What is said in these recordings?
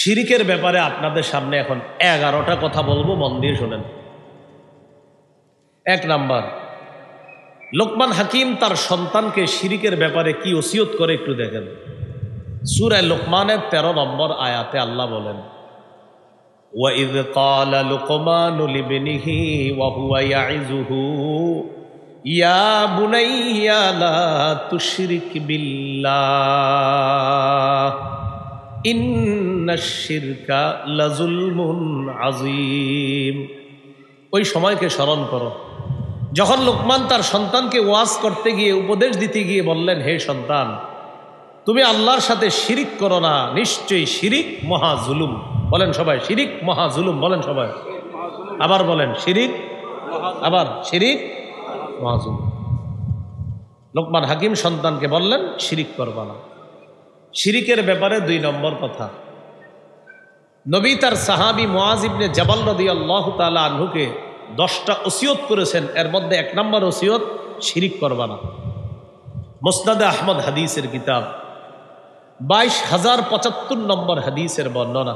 শিরিকের ব্যাপারে আপনাদের সামনে এখন এগারোটা কথা বলবো মন দিয়ে শোনেন এক নাম্বার লোকমান হাকিম তার সন্তানকে শিরিকের ব্যাপারে কি ওসিয়ত করে একটু দেখেন সুরায় লোকমানের তেরো নম্বর আয়াতে আল্লাহ বলেন وَإِذْ قَالَ لُقْمَانُ لِبْنِهِ وَهُوَ يَعِزُهُ يَا بُنَيَّ لَا تُشْرِكْ ইন্নাশিরকা লাজুলমুন আজিম ওই সময়কে স্মরণ করো যখন লোকমান তার সন্তানকে ওয়াজ করতে গিয়ে উপদেশ দিতে গিয়ে বললেন হে সন্তান তুমি আল্লাহর সাথে শিরিক করো না নিশ্চয়ই শিরিক মহা জুলুম বলেন সবাই শিরিক মহা জুলুম বলেন সবাই আবার বলেন শিরিক আবার শিরিক মহাজুলুম লোকমান হাকিম সন্তানকে বললেন শিরিক করবা না শিরিকের ব্যাপারে দুই নম্বর কথা নবী তার সাহাবি মোয়াজিবনে জবাল নদী আল্লাহ তালা আনহুকে দশটা ওসিয়ত করেছেন এর মধ্যে এক নম্বর ওসিয়ত শিরিক করবানা না মোসনাদে আহমদ হাদিসের কিতাব বাইশ হাজার পঁচাত্তর নম্বর হাদিসের বর্ণনা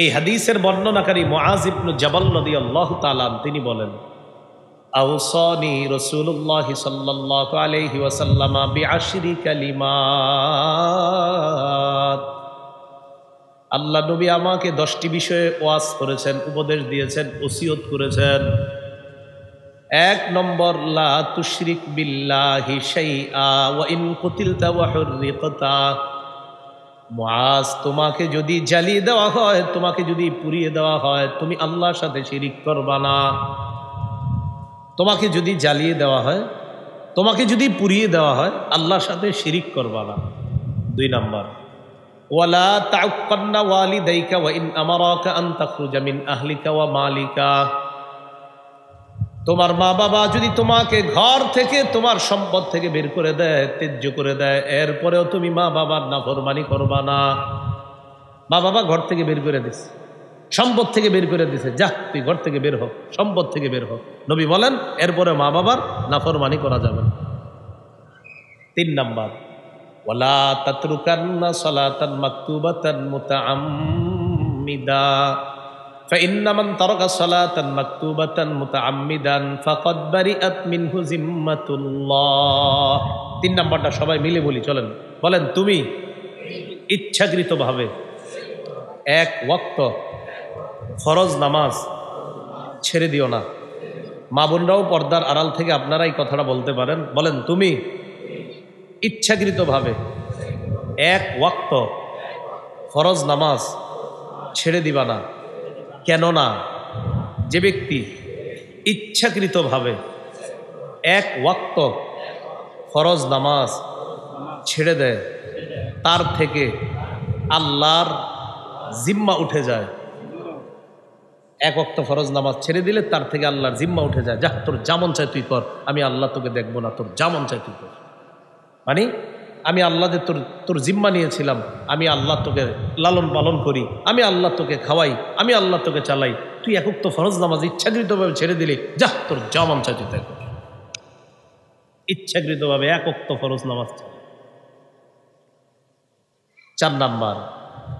এই হাদিসের বর্ণনাকারী মোয়াজিবনু জবাল নদী আল্লাহ তালান তিনি বলেন আউসানি রসুল্লাহ সাল্লাহ আলহি ওয়াসাল্লামা বিআশরি কালিমাত আল্লাহ নবী আমাকে দশটি বিষয়ে ওয়াজ করেছেন উপদেশ দিয়েছেন ওসিয়ত করেছেন এক নম্বর লা তুশরিক বিল্লাহি শাইআ ওয়া ইন কুতিলতা ওয়া হুররিকতা মুআজ তোমাকে যদি জ্বালিয়ে দেওয়া হয় তোমাকে যদি পুড়িয়ে দেওয়া হয় তুমি আল্লাহর সাথে শিরিক করবা না তোমাকে যদি জ্বালিয়ে দেওয়া হয় তোমাকে যদি পুড়িয়ে দেওয়া হয় আল্লাহর সাথে শিরিক করবা না দুই নাম্বার ওয়ালা তাকান্না ওয়ালি দায়িকা ওয়া ইন আন আহলিকা ওয়া মালিকা তোমার মা বাবা যদি তোমাকে ঘর থেকে তোমার সম্পদ থেকে বের করে দেয় তেজ্য করে দেয় এরপরেও তুমি মা বাবার না ফরমানি করবা না মা বাবা ঘর থেকে বের করে দিচ্ছে সম্পদ থেকে বের করে দিছে যা তুই ঘর থেকে বের হোক সম্পদ থেকে বের হোক নবী বলেন এরপরে মা বাবার নাফরমানি করা যাবে না তিন নাম্বার ওলা তাতরুকান্না সলাতান মাকতুবাতান মুতাআম্মিদা فإن من ترك صلاة مكتوبة متعمدا فقد برئت منه ذمة الله তিন নাম্বারটা সবাই মিলে বলি চলেন বলেন তুমি ইচ্ছাকৃতভাবে এক ওয়াক্ত ফরজ নামাজ ছেড়ে দিও না মা বোনরাও পর্দার আড়াল থেকে আপনারা এই কথাটা বলতে পারেন বলেন তুমি ইচ্ছাকৃতভাবে এক ওয়াক্ত ফরজ নামাজ ছেড়ে দিবা না কেননা যে ব্যক্তি ইচ্ছাকৃতভাবে এক ওয়াক্ত ফরজ নামাজ ছেড়ে দেয় তার থেকে আল্লাহর জিম্মা উঠে যায় এক অক্ত ফরজ নামাজ ছেড়ে দিলে তার থেকে আল্লাহর জিম্মা উঠে যায় যা তোর যেমন চাই তুই কর আমি আল্লাহ তোকে দেখবো না তোর যেমন চাই তুই কর মানে আমি আল্লাহ যে তোর তোর জিম্মা নিয়েছিলাম আমি আল্লাহ তোকে লালন পালন করি আমি আল্লাহ তোকে খাওয়াই আমি আল্লাহ তোকে চালাই তুই এক তো ফরজ নামাজ ইচ্ছাকৃতভাবে ছেড়ে দিলি যা তোর যেমন চাই তুই তাই ইচ্ছাকৃতভাবে এক তো ফরজ নামাজ চার নাম্বার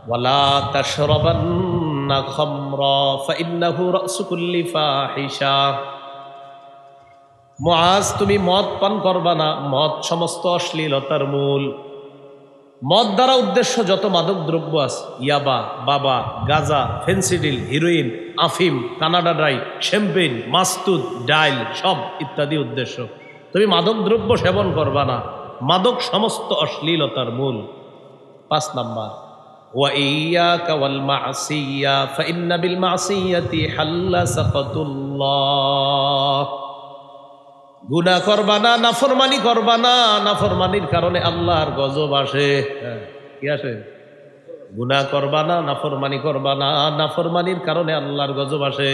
ওয়ালা তা মহাজ তুমি মদ পান করবা না মদ সমস্ত অশ্লীলতার মূল মদ দ্বারা উদ্দেশ্য যত মাদক দ্রব্য আছে ইয়াবা বাবা গাজা ফেন্সিডিল হিরোইন আফিম কানাডা ড্রাই শ্যাম্পেন মাস্তুদ ডাইল সব ইত্যাদি উদ্দেশ্য তুমি মাদক দ্রব্য সেবন করবা না মাদক সমস্ত অশ্লীলতার মূল পাঁচ নাম্বার وإياك والمعصية فإن بالمعصية حل سخط الله গুনা করবা না নাফরমানি করবা না নাফরমানির কারণে আল্লাহর গজব আসে হ্যাঁ, কি আসে গুনা করবা না নাফরমানি করবা না নাফরমানির কারণে আল্লাহর গজব আসে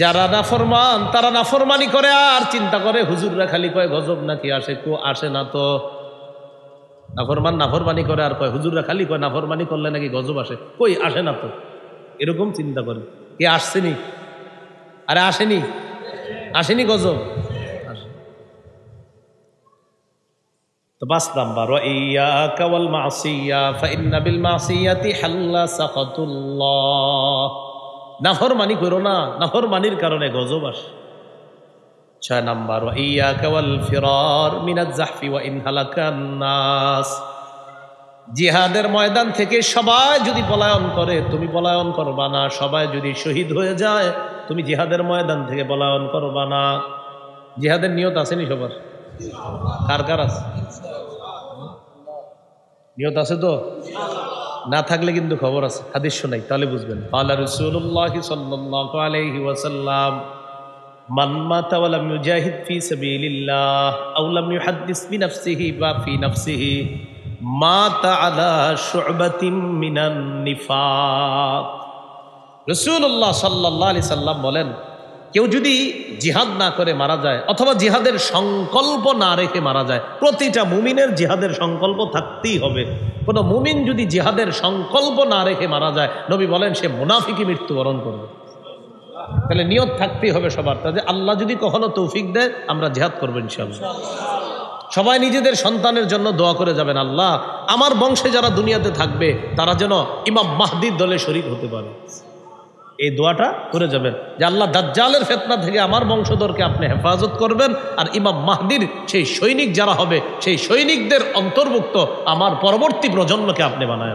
যারা নাফরমান তারা নাফরমানি করে আর চিন্তা করে হুজুররা খালি কয় গজব নাকি আসে কো আসে না তো নাফরমান নাফরমানি করে আর কয় হুজুররা খালি কয় নাফরমানি করলে নাকি গজব আসে কই আসে না তো এরকম চিন্তা করে কে আসছেনি আরে আসেনি আসেনি গজব তো পাঁচ নাম্বার ইয়া কাওয়াল মাসিয়া ফাইন্না বিল মাসিয়াতি হাল্লা সাকাতুল্লাহ নাফরমানি করো না নাফরমানির কারণে গজব আসে ছয় নাম্বার ইয়া কেওয়াল ফিরার মিনাজ জাহফি ওয়া ইনহালাকান্নাস জিহাদের ময়দান থেকে সবাই যদি পলায়ন করে তুমি পলায়ন করবা না সবাই যদি শহীদ হয়ে যায় তুমি জিহাদের ময়দান থেকে পলায়ন করবা না জিহাদের নিয়ত আছেনি সবার কার কার আছে নিয়ত আছে তো না থাকলে কিন্তু খবর আছে হাদিস শোনাই তাহলে বুঝবেন আল্লাহ রসুল্লাহ সাল্লাহ আলহি ওয়াসাল্লাম নাফসিহি বা মাতা বলেন কেউ যদি জিহাদ না করে মারা যায় অথবা জিহাদের সংকল্প না রেখে মারা যায় প্রতিটা মুমিনের জিহাদের সংকল্প থাকতেই হবে কোনো মুমিন যদি জিহাদের সংকল্প না রেখে মারা যায় নবী বলেন সে মুনাফিকে মৃত্যুবরণ করবে তাহলে নিয়ত থাকতেই হবে সবার তাহলে আল্লাহ যদি কখনো তৌফিক দেয় আমরা জেহাদ করবো ইনশাল্লাহ সবাই নিজেদের সন্তানের জন্য দোয়া করে যাবেন আল্লাহ আমার বংশে যারা দুনিয়াতে থাকবে তারা যেন ইমাম মাহদির দলে শরিক হতে পারে এই দোয়াটা করে যাবেন যে আল্লাহ দাজ্জালের ফেতনা থেকে আমার বংশধরকে আপনি হেফাজত করবেন আর ইমাম মাহদির সেই সৈনিক যারা হবে সেই সৈনিকদের অন্তর্ভুক্ত আমার পরবর্তী প্রজন্মকে আপনি বানায়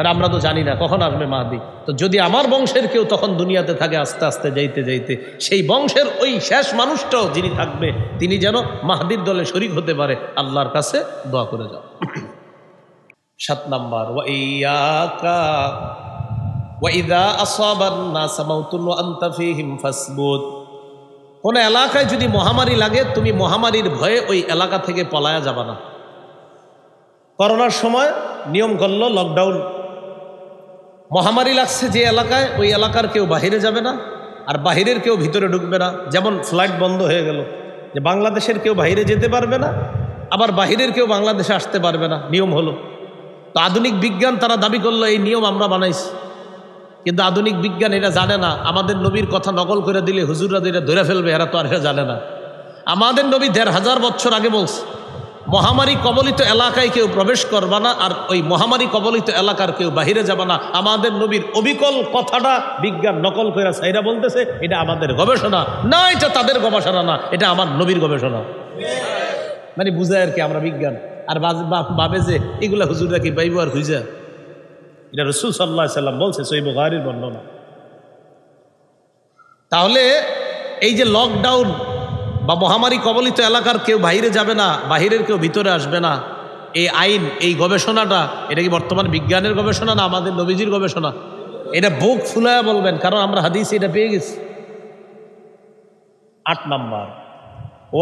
আর আমরা তো জানি না কখন আসবে মাহাদি তো যদি আমার বংশের কেউ তখন দুনিয়াতে থাকে আস্তে আস্তে যাইতে যাইতে সেই বংশের ওই শেষ মানুষটাও যিনি থাকবে তিনি যেন মাহাদির দলে শরিক হতে পারে আল্লাহর কাছে দোয়া করে যাও সাত নাম্বার কোন এলাকায় যদি মহামারী লাগে তুমি মহামারীর ভয়ে ওই এলাকা থেকে পলায়া যাবা না করোনার সময় নিয়ম করলো লকডাউন মহামারী লাগছে যে এলাকায় ওই এলাকার কেউ বাহিরে যাবে না আর বাহিরের কেউ ভিতরে ঢুকবে না যেমন ফ্লাইট বন্ধ হয়ে গেল যে বাংলাদেশের কেউ বাহিরে যেতে পারবে না আবার বাহিরের কেউ বাংলাদেশে আসতে পারবে না নিয়ম হলো তো আধুনিক বিজ্ঞান তারা দাবি করলো এই নিয়ম আমরা বানাইছি কিন্তু আধুনিক বিজ্ঞান এটা জানে না আমাদের নবীর কথা নকল করে দিলে হুজুররা এটা ধরে ফেলবে এরা তো আর জানে না আমাদের নবী দেড় হাজার বছর আগে বলছে মহামারী কবলিত এলাকায় কেউ প্রবেশ করবা না আর ওই মহামারী কবলিত এলাকার কেউ বাহিরে যাবে না আমাদের নবীর অবিকল কথাটা বিজ্ঞান নকল করে সাইরা বলতেছে এটা আমাদের গবেষণা না এটা তাদের গবেষণা না এটা আমার নবীর গবেষণা মানে বুঝায় আর কি আমরা বিজ্ঞান আর ভাবে যে এগুলা হুজুররা কি বাইব আর হুইজা এটা রসুল সাল্লাহ সাল্লাম বলছে সৈব গাড়ির বর্ণনা তাহলে এই যে লকডাউন বা মহামারী কবলিত এলাকার কেউ বাহিরে যাবে না বাহিরের কেউ ভিতরে আসবে না এই আইন এই গবেষণাটা এটা কি বর্তমান বিজ্ঞানের গবেষণা না আমাদের নবীজির গবেষণা এটা বুক ফুলায় বলবেন কারণ আমরা হাদিস এটা পেয়ে গেছি আট নাম্বার ও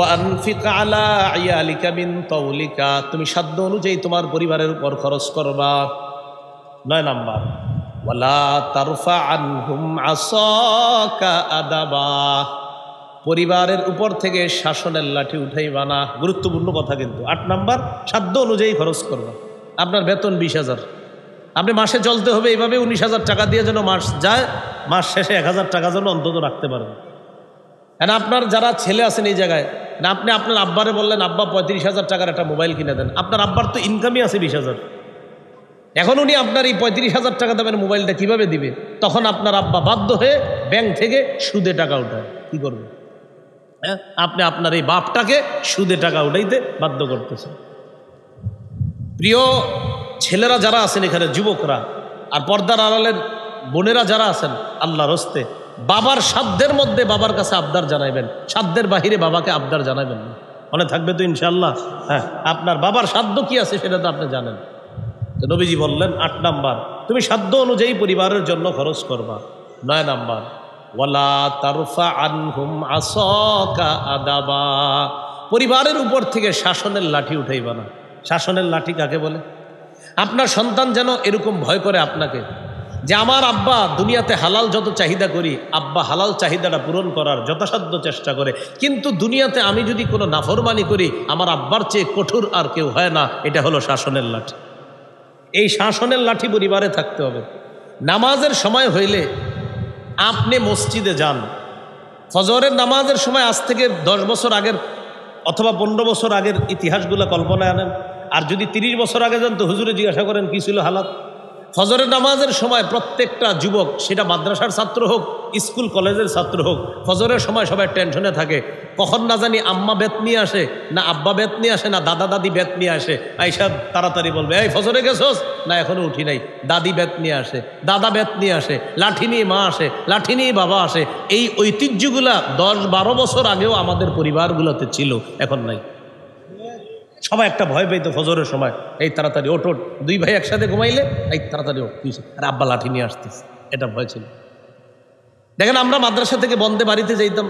তৌলিকা তুমি সাধ্য অনুযায়ী তোমার পরিবারের উপর খরচ করবা নয় নাম্বার ওলা তারফা আনহুম আসা আদাবা পরিবারের উপর থেকে শাসনের লাঠি উঠাই বানা গুরুত্বপূর্ণ কথা কিন্তু আট নাম্বার সাধ্য অনুযায়ী খরচ করবে আপনার বেতন বিশ হাজার আপনি মাসে চলতে হবে এইভাবে উনিশ হাজার টাকা দিয়ে যেন মাস যায় মাস শেষে এক হাজার টাকা যেন অন্তত রাখতে পারেন কেন আপনার যারা ছেলে আছেন এই জায়গায় না আপনি আপনার আব্বারে বললেন আব্বা পঁয়ত্রিশ হাজার টাকার একটা মোবাইল কিনে দেন আপনার আব্বার তো ইনকামই আছে বিশ হাজার এখন উনি আপনার এই পঁয়ত্রিশ হাজার টাকা দেবেন মোবাইলটা কিভাবে দিবে তখন আপনার আব্বা বাধ্য হয়ে ব্যাংক থেকে সুদে টাকা উঠায় কী করবে হ্যাঁ আপনি আপনার এই বাপটাকে সুদে টাকা উঠাইতে বাধ্য করতেছেন প্রিয় ছেলেরা যারা আছেন এখানে যুবকরা আর পর্দার আড়ালের বোনেরা যারা আছেন আল্লাহর হস্তে বাবার সাধ্যের মধ্যে বাবার কাছে আবদার জানাইবেন সাধ্যের বাহিরে বাবাকে আবদার জানাবেন না মনে থাকবে তো ইনশাল্লাহ হ্যাঁ আপনার বাবার সাধ্য কি আছে সেটা তো আপনি জানেন তো নবীজি বললেন আট নাম্বার তুমি সাধ্য অনুযায়ী পরিবারের জন্য খরচ করবা নয় নাম্বার ওয়ালা তারফা পরিবারের উপর থেকে শাসনের লাঠি উঠাইবা না শাসনের লাঠি কাকে বলে আপনার সন্তান যেন এরকম ভয় করে আপনাকে যে আমার আব্বা দুনিয়াতে হালাল যত চাহিদা করি আব্বা হালাল চাহিদাটা পূরণ করার যথাসাধ্য চেষ্টা করে কিন্তু দুনিয়াতে আমি যদি কোনো নাফরমানি করি আমার আব্বার চেয়ে কঠোর আর কেউ হয় না এটা হলো শাসনের লাঠি এই শাসনের লাঠি পরিবারে থাকতে হবে নামাজের সময় হইলে আপনি মসজিদে যান ফজরের নামাজের সময় আজ থেকে দশ বছর আগের অথবা পনেরো বছর আগের ইতিহাসগুলো কল্পনায় আনেন আর যদি তিরিশ বছর আগে যান তো হুজুরে জিজ্ঞাসা করেন কি ছিল হালাত ফজরের নামাজের সময় প্রত্যেকটা যুবক সেটা মাদ্রাসার ছাত্র হোক স্কুল কলেজের ছাত্র হোক ফজরের সময় সবাই টেনশনে থাকে কখন না জানি আম্মা বেত নিয়ে আসে না আব্বা বেত নিয়ে আসে না দাদা দাদি বেত নিয়ে আসে আইসাব তাড়াতাড়ি বলবে এই ফজরে গেছোস না এখনও উঠি নাই দাদি বেত নিয়ে আসে দাদা বেত নিয়ে আসে লাঠি নিয়ে মা আসে লাঠি নিয়ে বাবা আসে এই ঐতিহ্যগুলা দশ বারো বছর আগেও আমাদের পরিবারগুলোতে ছিল এখন নাই সবাই একটা ভয় পেতো ফজরের সময় এই তাড়াতাড়ি ওট ওট দুই ভাই একসাথে ঘুমাইলে এই তাড়াতাড়ি ওট আর আব্বা লাঠি নিয়ে আসতেছে এটা ভয় ছিল দেখেন আমরা মাদ্রাসা থেকে বন্দে বাড়িতে যাইতাম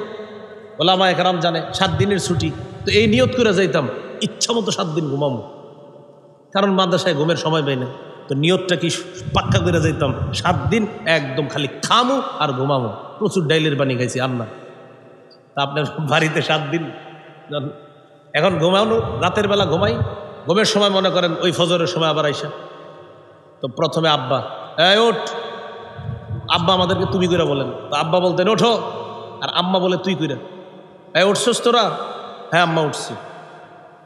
ওলামা একরাম জানে সাত দিনের ছুটি তো এই নিয়ত করে যাইতাম ইচ্ছা মতো সাত দিন ঘুমাবো কারণ মাদ্রাসায় ঘুমের সময় পাই না তো নিয়তটা কি পাক্কা করে যাইতাম সাত দিন একদম খালি খামু আর ঘুমামো প্রচুর ডাইলের পানি খাইছি আর না তা আপনার বাড়িতে সাত দিন এখন ঘুমানো রাতের বেলা ঘুমাই ঘুমের সময় মনে করেন ওই ফজরের সময় আবার আইসা তো প্রথমে আব্বা এই ওঠ আব্বা আমাদেরকে তুমি করে বলেন তো আব্বা বলতেন ওঠো আর আম্মা বলে তুই কইরা এই উঠছস তোরা হ্যাঁ আম্মা উঠছি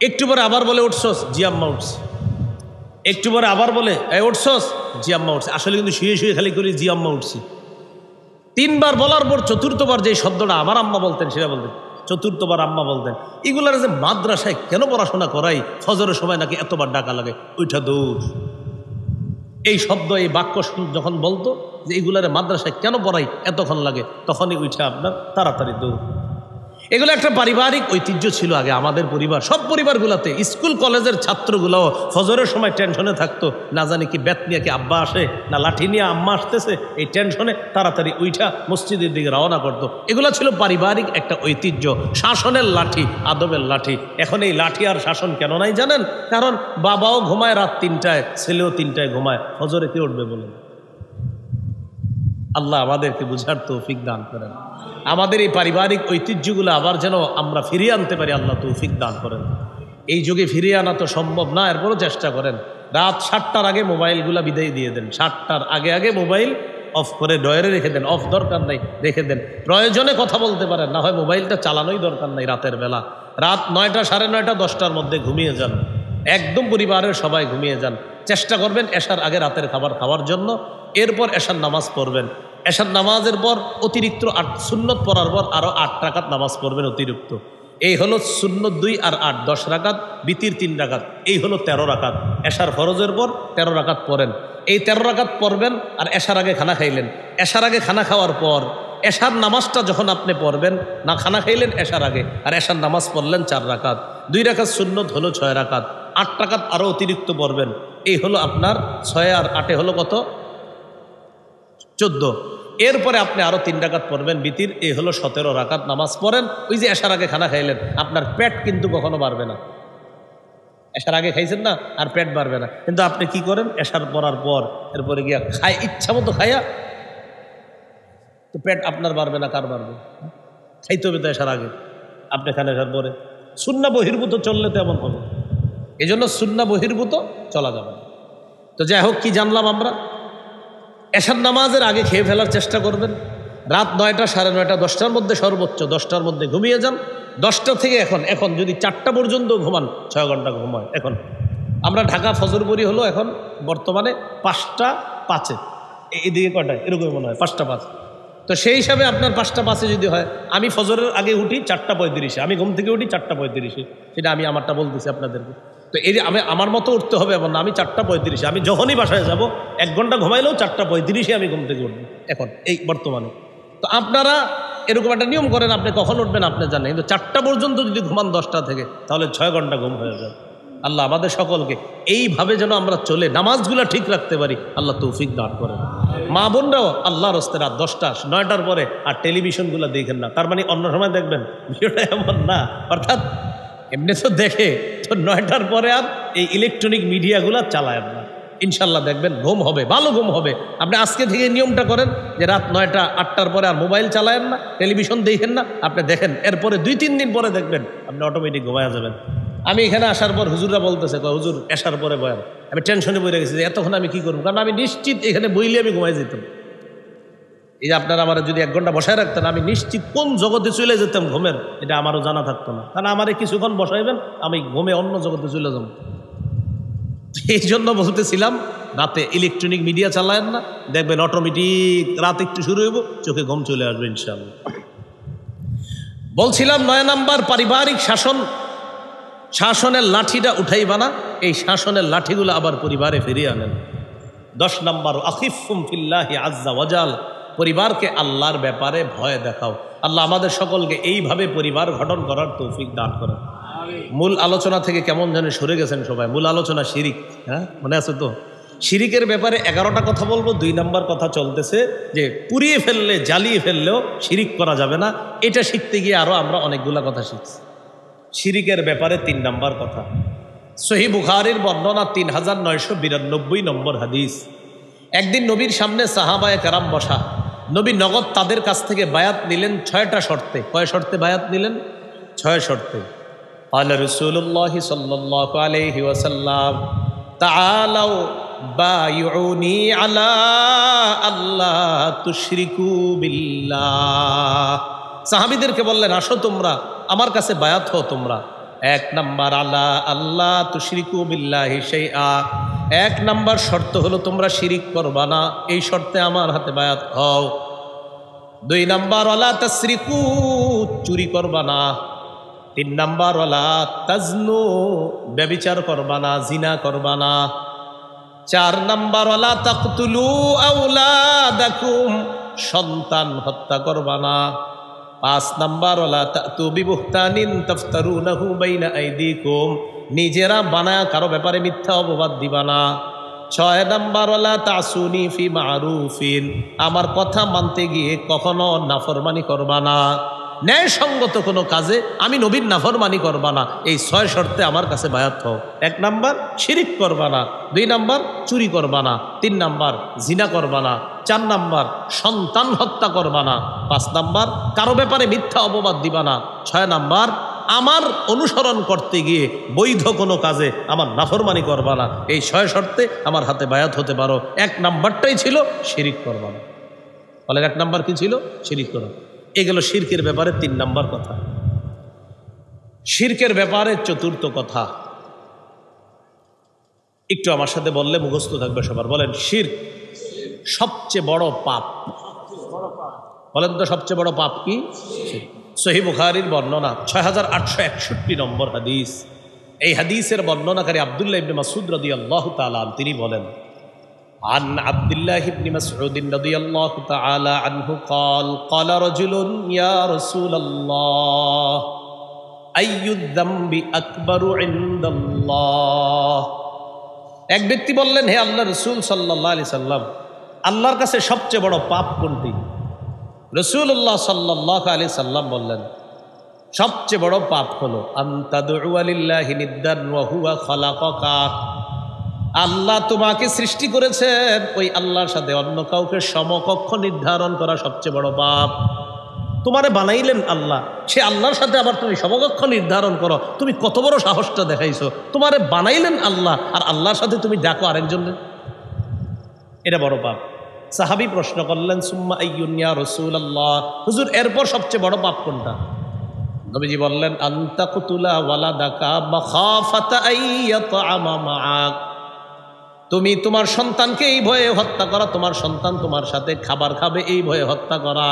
একটু পরে আবার বলে উঠছস জি আম্মা উঠছি একটু পরে আবার বলে এই উঠছস জি আম্মা উঠছি আসলে কিন্তু শুয়ে শুয়ে খালি করি জি আম্মা উঠছি তিনবার বলার পর চতুর্থবার যে শব্দটা আমার আম্মা বলতেন সেটা বলতেন চতুর্থবার আম্মা বলতেন এগুলার যে মাদ্রাসায় কেন পড়াশোনা করাই ফজরের সময় নাকি এতবার ডাকা লাগে ওইটা দূর এই শব্দ এই বাক্য যখন বলতো যে এগুলার মাদ্রাসায় কেন পড়াই এতক্ষণ লাগে তখনই ওইটা আপনার তাড়াতাড়ি দূর এগুলো একটা পারিবারিক ঐতিহ্য ছিল আগে আমাদের পরিবার সব পরিবারগুলোতে স্কুল কলেজের ছাত্রগুলোও ফজরের সময় টেনশনে থাকতো না জানি কি ব্যাত নিয়ে কি আব্বা আসে না লাঠি নিয়ে আম্মা আসতেছে এই টেনশনে তাড়াতাড়ি উইঠা মসজিদের দিকে রওনা করতো এগুলো ছিল পারিবারিক একটা ঐতিহ্য শাসনের লাঠি আদবের লাঠি এখন এই লাঠি আর শাসন কেন নাই জানেন কারণ বাবাও ঘুমায় রাত তিনটায় ছেলেও তিনটায় ঘুমায় ফজরে কে উঠবে বলুন আল্লাহ আমাদেরকে বুঝার তৌফিক দান করেন আমাদের এই পারিবারিক ঐতিহ্যগুলো আবার যেন আমরা ফিরিয়ে আনতে পারি আল্লাহ তৌফিক দান করেন এই যুগে ফিরিয়ে আনা তো সম্ভব না এরপরও চেষ্টা করেন রাত সাতটার আগে মোবাইলগুলো বিদায় দিয়ে দেন সাতটার আগে আগে মোবাইল অফ করে ডয়ারে রেখে দেন অফ দরকার নাই রেখে দেন প্রয়োজনে কথা বলতে পারেন না হয় মোবাইলটা চালানোই দরকার নাই রাতের বেলা রাত নয়টা সাড়ে নয়টা দশটার মধ্যে ঘুমিয়ে যান একদম পরিবারের সবাই ঘুমিয়ে যান চেষ্টা করবেন এসার আগে রাতের খাবার খাওয়ার জন্য এরপর এশার নামাজ পড়বেন এশার নামাজের পর অতিরিক্ত আট সুন্নত পড়ার পর আরও আট রাকাত নামাজ পড়বেন অতিরিক্ত এই হলো শূন্য দুই আর আট দশ রাকাত বিতির তিন রাকাত এই হলো তেরো রাকাত এশার ফরজের পর তেরো রাকাত পড়েন এই তেরো রাকাত পড়বেন আর এশার আগে খানা খাইলেন এশার আগে খানা খাওয়ার পর এশার নামাজটা যখন আপনি পড়বেন না খানা খাইলেন এশার আগে আর এশার নামাজ পড়লেন চার রাকাত দুই রাকাত শূন্যত হলো ছয় রাকাত আট রাকাত আরও অতিরিক্ত পড়বেন এই হলো আপনার ছয় আর আটে হলো কত চোদ্দ এরপরে আপনি আরও তিন ডাকাত পড়বেন বিতির এই হলো সতেরো রাকাত নামাজ পড়েন ওই যে এসার আগে খানা খাইলেন আপনার পেট কিন্তু কখনো বাড়বে না এসার আগে খাইছেন না আর পেট বাড়বে না কিন্তু আপনি কি করেন এসার পড়ার পর এরপরে গিয়া খাই ইচ্ছা মতো খাইয়া তো পেট আপনার বাড়বে না কার বাড়বে খাইতে হবে তো এসার আগে আপনি খান এসার পরে সুন্না বহির্ভূত চললে তো এমন হবে এই জন্য সুন্না বহির্ভূত চলা যাবে তো যাই হোক কি জানলাম আমরা এসার নামাজের আগে খেয়ে ফেলার চেষ্টা করবেন রাত নয়টা সাড়ে নয়টা দশটার মধ্যে সর্বোচ্চ দশটার মধ্যে ঘুমিয়ে যান দশটা থেকে এখন এখন যদি চারটা পর্যন্ত ঘুমান ছয় ঘন্টা ঘুমায় এখন আমরা ঢাকা ফজরপুরি হলো এখন বর্তমানে পাঁচটা পাঁচে এদিকে কটায় এরকমই মনে হয় পাঁচটা পাঁচ তো সেই হিসাবে আপনার পাঁচটা পাঁচে যদি হয় আমি ফজরের আগে উঠি চারটা পঁয়ত্রিশে আমি ঘুম থেকে উঠি চারটা পঁয়ত্রিশে সেটা আমি আমারটা বলতেছি আপনাদেরকে তো এই আমি আমার মতো উঠতে হবে এমন না আমি চারটা পঁয়ত্রিশে আমি যখনই বাসায় যাব এক ঘন্টা ঘুমাইলেও চারটা পঁয়ত্রিশে আমি ঘুম থেকে উঠবো এখন এই বর্তমানে তো আপনারা এরকম একটা নিয়ম করেন আপনি কখন উঠবেন আপনি জানেন কিন্তু চারটা পর্যন্ত যদি ঘুমান দশটা থেকে তাহলে ছয় ঘন্টা ঘুম হয়ে যাবে আল্লাহ আমাদের সকলকে এইভাবে যেন আমরা চলে নামাজগুলো ঠিক রাখতে পারি আল্লাহ তৌফিক দান করেন মা বোনরাও আল্লাহর হস্তে রাত দশটা নয়টার পরে আর টেলিভিশনগুলো দেখেন না তার মানে অন্য সময় দেখবেন ভিডিওটা এমন না অর্থাৎ এমনি তো দেখে তো নয়টার পরে আর এই ইলেকট্রনিক মিডিয়াগুলো চালায় আপনার ইনশাল্লাহ দেখবেন ঘুম হবে ভালো ঘুম হবে আপনি আজকে থেকে নিয়মটা করেন যে রাত নয়টা আটটার পরে আর মোবাইল চালায়েন না টেলিভিশন দেখেন না আপনি দেখেন এরপরে দুই তিন দিন পরে দেখবেন আপনি অটোমেটিক ঘুমায়া যাবেন আমি এখানে আসার পর হুজুররা বলতেছে হুজুর আসার পরে বয়ান আমি টেনশনে বই রেখেছি যে এতক্ষণ আমি কি করবো কারণ আমি নিশ্চিত এখানে বইলে আমি ঘুমাই যেতাম এই যে আপনারা আমার যদি এক ঘন্টা বসায় রাখতেন আমি নিশ্চিত কোন জগতে চলে যেতাম ঘুমের এটা আমারও জানা থাকতো না কারণ আমার কিছুক্ষণ বসাইবেন আমি ঘুমে অন্য জগতে চলে যাব এই জন্য বলতেছিলাম রাতে ইলেকট্রনিক মিডিয়া চালায়েন না দেখবেন অটোমেটিক রাত একটু শুরু হইব চোখে ঘুম চলে আসবে ইনশাল্লাহ বলছিলাম নয় নাম্বার পারিবারিক শাসন শাসনের লাঠিটা উঠাইবা না এই শাসনের লাঠিগুলো আবার পরিবারে ফিরিয়ে আনেন দশ নম্বর আখিফুম ফিল্লাহি আজ্জা ওয়াজাল পরিবারকে আল্লাহর ব্যাপারে ভয় দেখাও আল্লাহ আমাদের সকলকে এইভাবে পরিবার গঠন করার তৌফিক দান করে মূল আলোচনা থেকে কেমন জানে সরে গেছেন সবাই মূল আলোচনা শিরিক হ্যাঁ মনে আছে তো শিরিকের ব্যাপারে এগারোটা কথা বলবো দুই নম্বর কথা চলতেছে যে পুড়িয়ে ফেললে জ্বালিয়ে ফেললেও শিরিক করা যাবে না এটা শিখতে গিয়ে আরও আমরা অনেকগুলা কথা শিখছি শিরিকের ব্যাপারে তিন নম্বর কথা সহি বুখারির বর্ণনা তিন হাজার নয়শো বিরানব্বই নম্বর হাদিস একদিন নবীর সামনে সাহাবায় কারাম বসা নবী নগদ তাদের কাছ থেকে বায়াত নিলেন ছয়টা শর্তে কয় শর্তে বায়াত নিলেন ছয় শর্তে আল্লাহ রসুল্লাহ সাল্লাহ আলহি ওয়াসাল্লাম তালাও বায়ুনি আলা আল্লাহ তুশরিকু বিল্লাহ সাহাবিদেরকে বললেন আসো তোমরা আমার কাছে বায়াত হো তোমরা এক নম্বর আল্লাহ আল্লাহ তুশরিকু বিল্লাহি সেই আ এক নাম্বার শর্ত হলো তোমরা শিরিক করবা না এই শর্তে আমার হাতে বায়াত হও দুই নাম্বার ওলা তাসরিকু চুরি করবা না তিন নাম্বার ওলা তাজনু ব্যবিচার করবা না জিনা করবা না চার নাম্বার ওলা তাকতুলু আউলা দেখুম সন্তান হত্যা করবা না পাঁচ নাম্বার ওলা তু বিবুহতানিন তফতারু নাহু বাইনা আইদিকুম নিজেরা বানায় কারো ব্যাপারে মিথ্যা অপবাদ দিবা না ছয় নাম্বারওয়ালা তাসুনি ফি মারুফিন আমার কথা মানতে গিয়ে কখনো নাফরমানি করবা না ন্যায়সঙ্গত কোনো কাজে আমি নবীর নাফরমানি করবা না এই ছয় শর্তে আমার কাছে বায়াত হও এক নাম্বার শিরিক করবা না দুই নাম্বার চুরি করবা না তিন নাম্বার জিনা করবা না চার নাম্বার সন্তান হত্যা করবা না পাঁচ নাম্বার কারো ব্যাপারে মিথ্যা অপবাদ দিবা না ছয় নাম্বার আমার অনুসরণ করতে গিয়ে বৈধ কোনো কাজে আমার নাফরমানি করবা না এই ছয় শর্তে আমার হাতে বায়াত হতে পারো এক নাম্বারটাই ছিল শিরিক করবা না এক নাম্বার কি ছিল শিরিক করবা এগুলো গেল শির্কের ব্যাপারে তিন নম্বর কথা শির্কের ব্যাপারে চতুর্থ কথা একটু আমার সাথে বললে মুখস্থ থাকবে সবার বলেন শির সবচেয়ে বড় পাপ বলেন তো সবচেয়ে বড় পাপ কি সহি বুখারির বর্ণনা ছয় হাজার আটশো একষট্টি নম্বর হাদিস এই হাদিসের বর্ণনাকারী আবদুল্লাহ ইবনে মাসুদ রদি আল্লাহ তালাম তিনি বলেন عن عبد الله بن مسعود رضي الله تعالى عنه قال قال رجل يا رسول الله أي الذنب أكبر عند الله এক ব্যক্তি বললেন হে আল্লাহ রসুল সাল্লাহ আলি সাল্লাম আল্লাহর কাছে সবচেয়ে বড় পাপ কোনটি রসুল্লাহ সাল্লাহ আলি সাল্লাম বললেন সবচেয়ে বড় পাপ হলো আন্তাদুয়ালিল্লাহ নিদ্দান ওয়াহুয়া ককা আল্লাহ তোমাকে সৃষ্টি করেছেন ওই আল্লাহর সাথে অন্য কাউকে সমকক্ষ নির্ধারণ করা সবচেয়ে বড় পাপ তোমারে বানাইলেন আল্লাহ সে আল্লাহর সাথে আবার তুমি সমকক্ষ নির্ধারণ করো তুমি কত বড় সাহসটা দেখাইছো তোমারে বানাইলেন আল্লাহ আর আল্লাহর সাথে তুমি ডাকো আরেকজনের এটা বড় পাপ সাহাবি প্রশ্ন করলেন সুম্মা আইয়ুনিয়া রসুল আল্লাহ হুজুর এরপর সবচেয়ে বড় পাপ কোনটা নবীজি বললেন আন্তাকুতুলা ওয়ালা দাকা বা খাফাতা আমা মাআক তুমি তোমার সন্তানকে এই ভয়ে হত্যা করা তোমার সন্তান তোমার সাথে খাবার খাবে এই ভয়ে হত্যা করা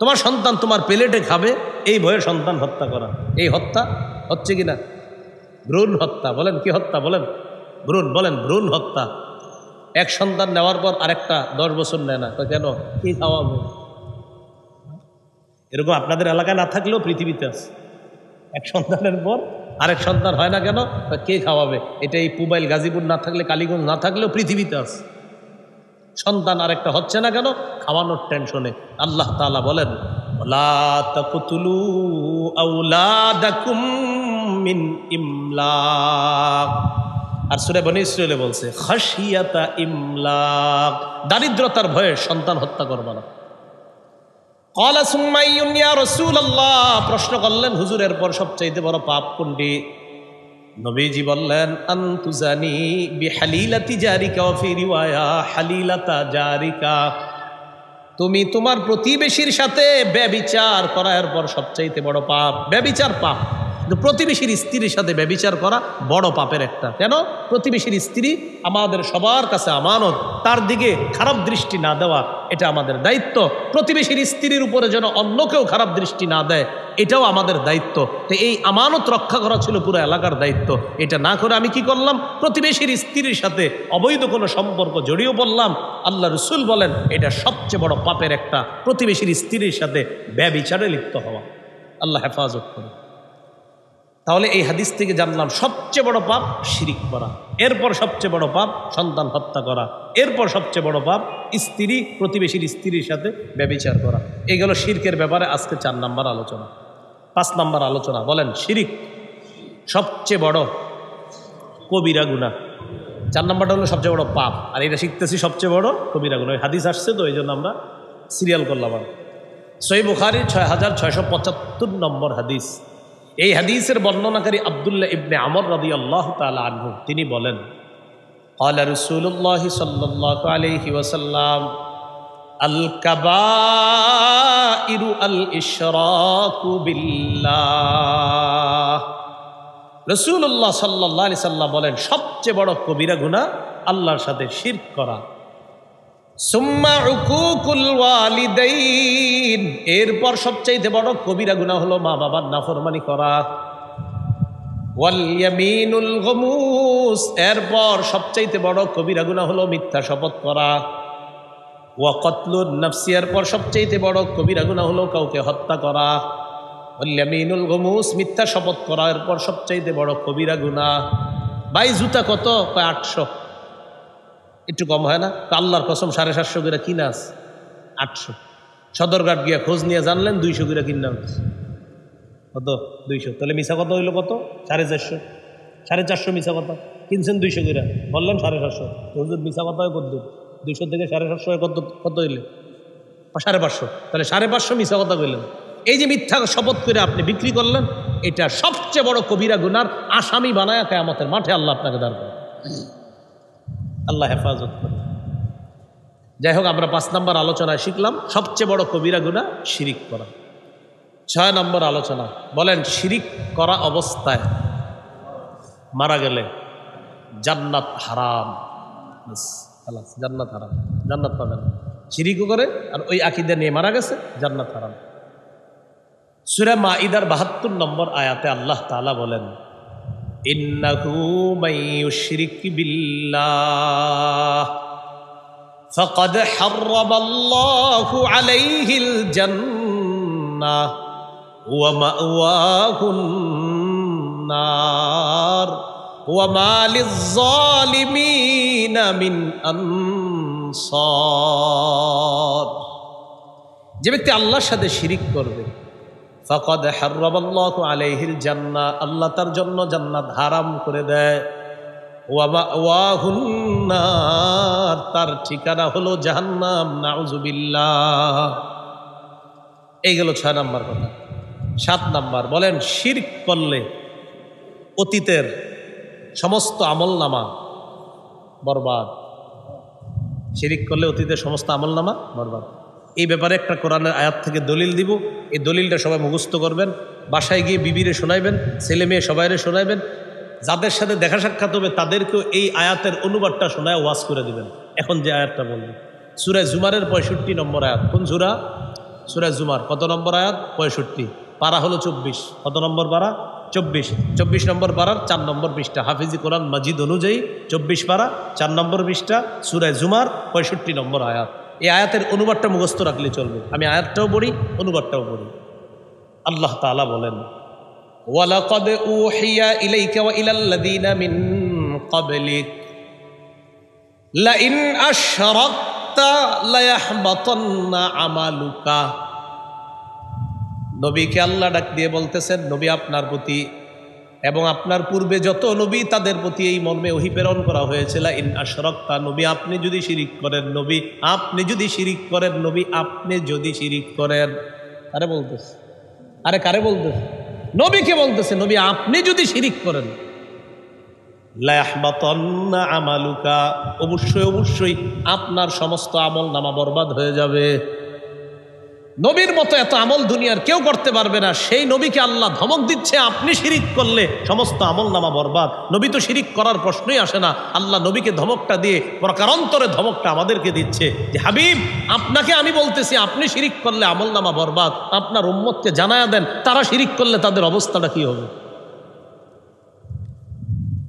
তোমার সন্তান তোমার প্লেটে খাবে এই ভয়ে সন্তান হত্যা করা এই হত্যা হচ্ছে কি না ভ্রূণ হত্যা বলেন কি হত্যা বলেন ভ্রূণ বলেন ভ্রূণ হত্যা এক সন্তান নেওয়ার পর আরেকটা দশ বছর নেয় না তো কেন কি খাওয়াবো এরকম আপনাদের এলাকায় না থাকলেও পৃথিবীতে আছে এক সন্তানের পর আরেক সন্তান হয় না কেন কে খাওয়াবে এটা এই পুবাইল গাজীপুর না থাকলে কালীগঞ্জ না থাকলেও পৃথিবীতে আছে সন্তান আরেকটা হচ্ছে না কেন খাওয়ানোর টেনশনে আল্লাহ তালা বলেন আর সুরে বনে বলছে খাসিয়াতা ইমলাক দারিদ্রতার ভয়ে সন্তান হত্যা করবা না কলা সুম্মাইয়া রসুল আল্লাহ প্রশ্ন করলেন হুজুর এরপর সবচাইতে বড় পাপ কোনটি নবীজি বললেন আন্তুজানি বি হালিলাতি জারিকা ফিরিওয়ায়া হালিলাতা জারিকা তুমি তোমার প্রতিবেশীর সাথে ব্যবিচার করার পর সবচাইতে বড় পাপ ব্যবিচার পাপ প্রতিবেশীর স্ত্রীর সাথে ব্যবিচার করা বড় পাপের একটা কেন প্রতিবেশীর স্ত্রী আমাদের সবার কাছে আমানত তার দিকে খারাপ দৃষ্টি না দেওয়া এটা আমাদের দায়িত্ব প্রতিবেশীর স্ত্রীর উপরে যেন অন্য কেউ খারাপ দৃষ্টি না দেয় এটাও আমাদের দায়িত্ব তো এই আমানত রক্ষা করা ছিল পুরো এলাকার দায়িত্ব এটা না করে আমি কি করলাম প্রতিবেশীর স্ত্রীর সাথে অবৈধ কোনো সম্পর্ক জড়িয়ে পড়লাম আল্লাহ রসুল বলেন এটা সবচেয়ে বড় পাপের একটা প্রতিবেশীর স্ত্রীর সাথে ব্যবিচারে লিপ্ত হওয়া আল্লাহ হেফাজত করুন তাহলে এই হাদিস থেকে জানলাম সবচেয়ে বড় পাপ শিরিক করা এরপর সবচেয়ে বড় পাপ সন্তান হত্যা করা এরপর সবচেয়ে বড় পাপ স্ত্রী প্রতিবেশীর স্ত্রীর সাথে ব্যবিচার করা এই গেল শিরকের ব্যাপারে আজকে চার নাম্বার আলোচনা পাঁচ নাম্বার আলোচনা বলেন শিরিক সবচেয়ে বড় কবিরা গুণা চার নাম্বারটা হলো সবচেয়ে বড় পাপ আর এটা শিখতেছি সবচেয়ে বড় কবিরা গুণা হাদিস আসছে তো এই জন্য আমরা সিরিয়াল করলাম আর সই বুখারি ছয় হাজার ছয়শো পঁচাত্তর নম্বর হাদিস এই হাদিসের বর্ণনাকারী আবদুল্লাহ ইবনে আমর রবি আল্লাহ তালা আনহু তিনি বলেন রসুল্লাহ সাল্লাহ ওসাল্লাম আল রসুল্লাহ আলি সাল্লাহ বলেন সবচেয়ে বড় কবিরা গুণা আল্লাহর সাথে শির করা এরপর সবচাইতে বড় কবিরা গুণা হলো মা বাবার নাফরমানি করা এরপর সবচাইতে বড় কবিরা গুণা হলো মিথ্যা শপথ করা ওয়া কতলুর নফসিয়ার পর সবচাইতে বড় কবিরা গুণা হলো কাউকে হত্যা করা অল্যামিনুল গমুস মিথ্যা শপথ করা এরপর সবচাইতে বড় কবিরা গুণা বাই জুতা কত আটশো একটু কম হয় না তো আল্লাহর কসম সাড়ে সাতশো গিরা কিনা আছে আটশো সদরঘাট গিয়া খোঁজ নিয়ে জানলেন দুইশো গিরা কিনা হচ্ছে কত দুইশো তাহলে মিশা কত হইলো কত সাড়ে চারশো সাড়ে চারশো মিশা কথা কিনছেন দুইশো গিরা বললেন সাড়ে সাতশো হজুর মিশা কথা হয় কদ্দুর দুইশো থেকে সাড়ে সাতশো কত কত হইলে সাড়ে পাঁচশো তাহলে সাড়ে পাঁচশো মিশা কথা বললেন এই যে মিথ্যা শপথ করে আপনি বিক্রি করলেন এটা সবচেয়ে বড় কবিরা গুনার আসামি বানায় কেয়ামতের মাঠে আল্লাহ আপনাকে দাঁড় করেন আল্লাহ হেফাজত করে যাই হোক আমরা পাঁচ নম্বর আলোচনায় শিখলাম সবচেয়ে বড় কবিরা গুণা শিরিক করা ছয় নম্বর আলোচনা বলেন শিরিক করা অবস্থায় মারা গেলে জান্নাত হারাম জান্নাত হারাম জান্নাত পাবে না শিরিকও করে আর ওই আকিদা নিয়ে মারা গেছে জান্নাত হারাম সুরে মা ইদার বাহাত্তর নম্বর আয়াতে আল্লাহ তালা বলেন ইন্নাহু মাইয়ুশরিক বিল্লাহ فقد حرم الله عليه الجنة ومأواه النار وما للظالمين من أنصار যে ব্যক্তি আল্লাহর সাথে শিরিক করবে ফকদ হার্লাহ আলাইহিল জান্না আল্লাহ তার জন্য জান্নাত হারাম করে দেয় ওয়াহুন্নার তার ঠিকানা হলো জাহান্নাম নাউজুবিল্লা এই গেল ছয় নাম্বার কথা সাত নাম্বার বলেন শির্ক করলে অতীতের সমস্ত আমল নামা বরবাদ শিরিক করলে অতীতের সমস্ত আমল নামা বরবাদ এই ব্যাপারে একটা কোরআনের আয়াত থেকে দলিল দিব এই দলিলটা সবাই মুখস্থ করবেন বাসায় গিয়ে বিবিরে শোনাইবেন ছেলে মেয়ে সবাইরে শোনাইবেন যাদের সাথে দেখা সাক্ষাৎ হবে তাদেরকেও এই আয়াতের অনুবাদটা শোনায় ওয়াজ করে দিবেন এখন যে আয়াতটা বলবেন সুরায় জুমারের পঁয়ষট্টি নম্বর আয়াত কোন সুরা সুরায় জুমার কত নম্বর আয়াত পঁয়ষট্টি পারা হলো চব্বিশ কত নম্বর পারা চব্বিশ চব্বিশ নম্বর পাড়ার চার নম্বর পৃষ্ঠা হাফিজি কোরআন মাজিদ অনুযায়ী চব্বিশ পাড়া চার নম্বর পৃষ্ঠা সুরায় জুমার পঁয়ষট্টি নম্বর আয়াত এই আয়াতের অনুবাদটা মুখস্থ রাখলে চলবে আমি আয়াতটাও পড়ি অনুবাদটাও পড়ি আল্লাহ তালা বলেন আমালুকা নবীকে আল্লাহ ডাক দিয়ে বলতেছেন নবী আপনার প্রতি এবং আপনার পূর্বে যত নবী তাদের প্রতি এই মর্মে অহিপ্রেরণ করা হয়েছিল ইন আশরক্তা নবী আপনি যদি শিরিক করেন নবী আপনি যদি শিরিক করেন নবী আপনি যদি শিরিক করেন আরে বলতেছে আরে কারে বলতেছে নবীকে বলতেছে নবী আপনি যদি শিরিক করেন আমালুকা অবশ্যই অবশ্যই আপনার সমস্ত আমল নামা বরবাদ হয়ে যাবে নবীর মতো এত আমল দুনিয়ার কেউ করতে পারবে না সেই নবীকে আল্লাহ ধমক দিচ্ছে আপনি শিরিক করলে সমস্ত আমল নামা বরবাদ নবী তো শিরিক করার প্রশ্নই আসে না আল্লাহ নবীকে ধমকটা দিয়ে প্রকারান্তরে ধমকটা আমাদেরকে দিচ্ছে যে হাবিব আপনাকে আমি বলতেছি আপনি শিরিক করলে আমল নামা বরবাদ আপনার উম্মতকে জানায়া দেন তারা শিরিক করলে তাদের অবস্থাটা কী হবে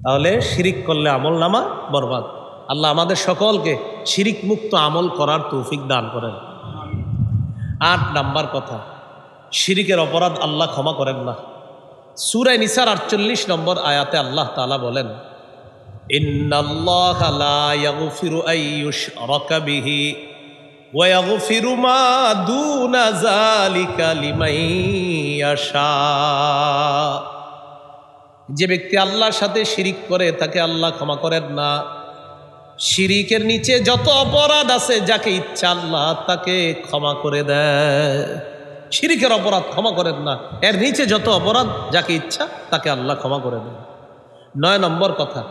তাহলে শিরিক করলে আমল নামা বরবাদ আল্লাহ আমাদের সকলকে শিরিক মুক্ত আমল করার তৌফিক দান করেন আট নাম্বার কথা শিরিকের অপরাধ আল্লাহ ক্ষমা করেন না সুরায় নিসার আটচল্লিশ নম্বর আয়াতে আল্লাহ তালা বলেন যে ব্যক্তি আল্লাহর সাথে শিরিক করে তাকে আল্লাহ ক্ষমা করেন না শিরিকের নিচে যত অপরাধ আছে যাকে ইচ্ছা আল্লাহ তাকে ক্ষমা করে দেয় শিরিকের অপরাধ ক্ষমা করেন না এর নিচে যত অপরাধ যাকে ইচ্ছা তাকে আল্লাহ ক্ষমা করে দেয় নয় নম্বর কথা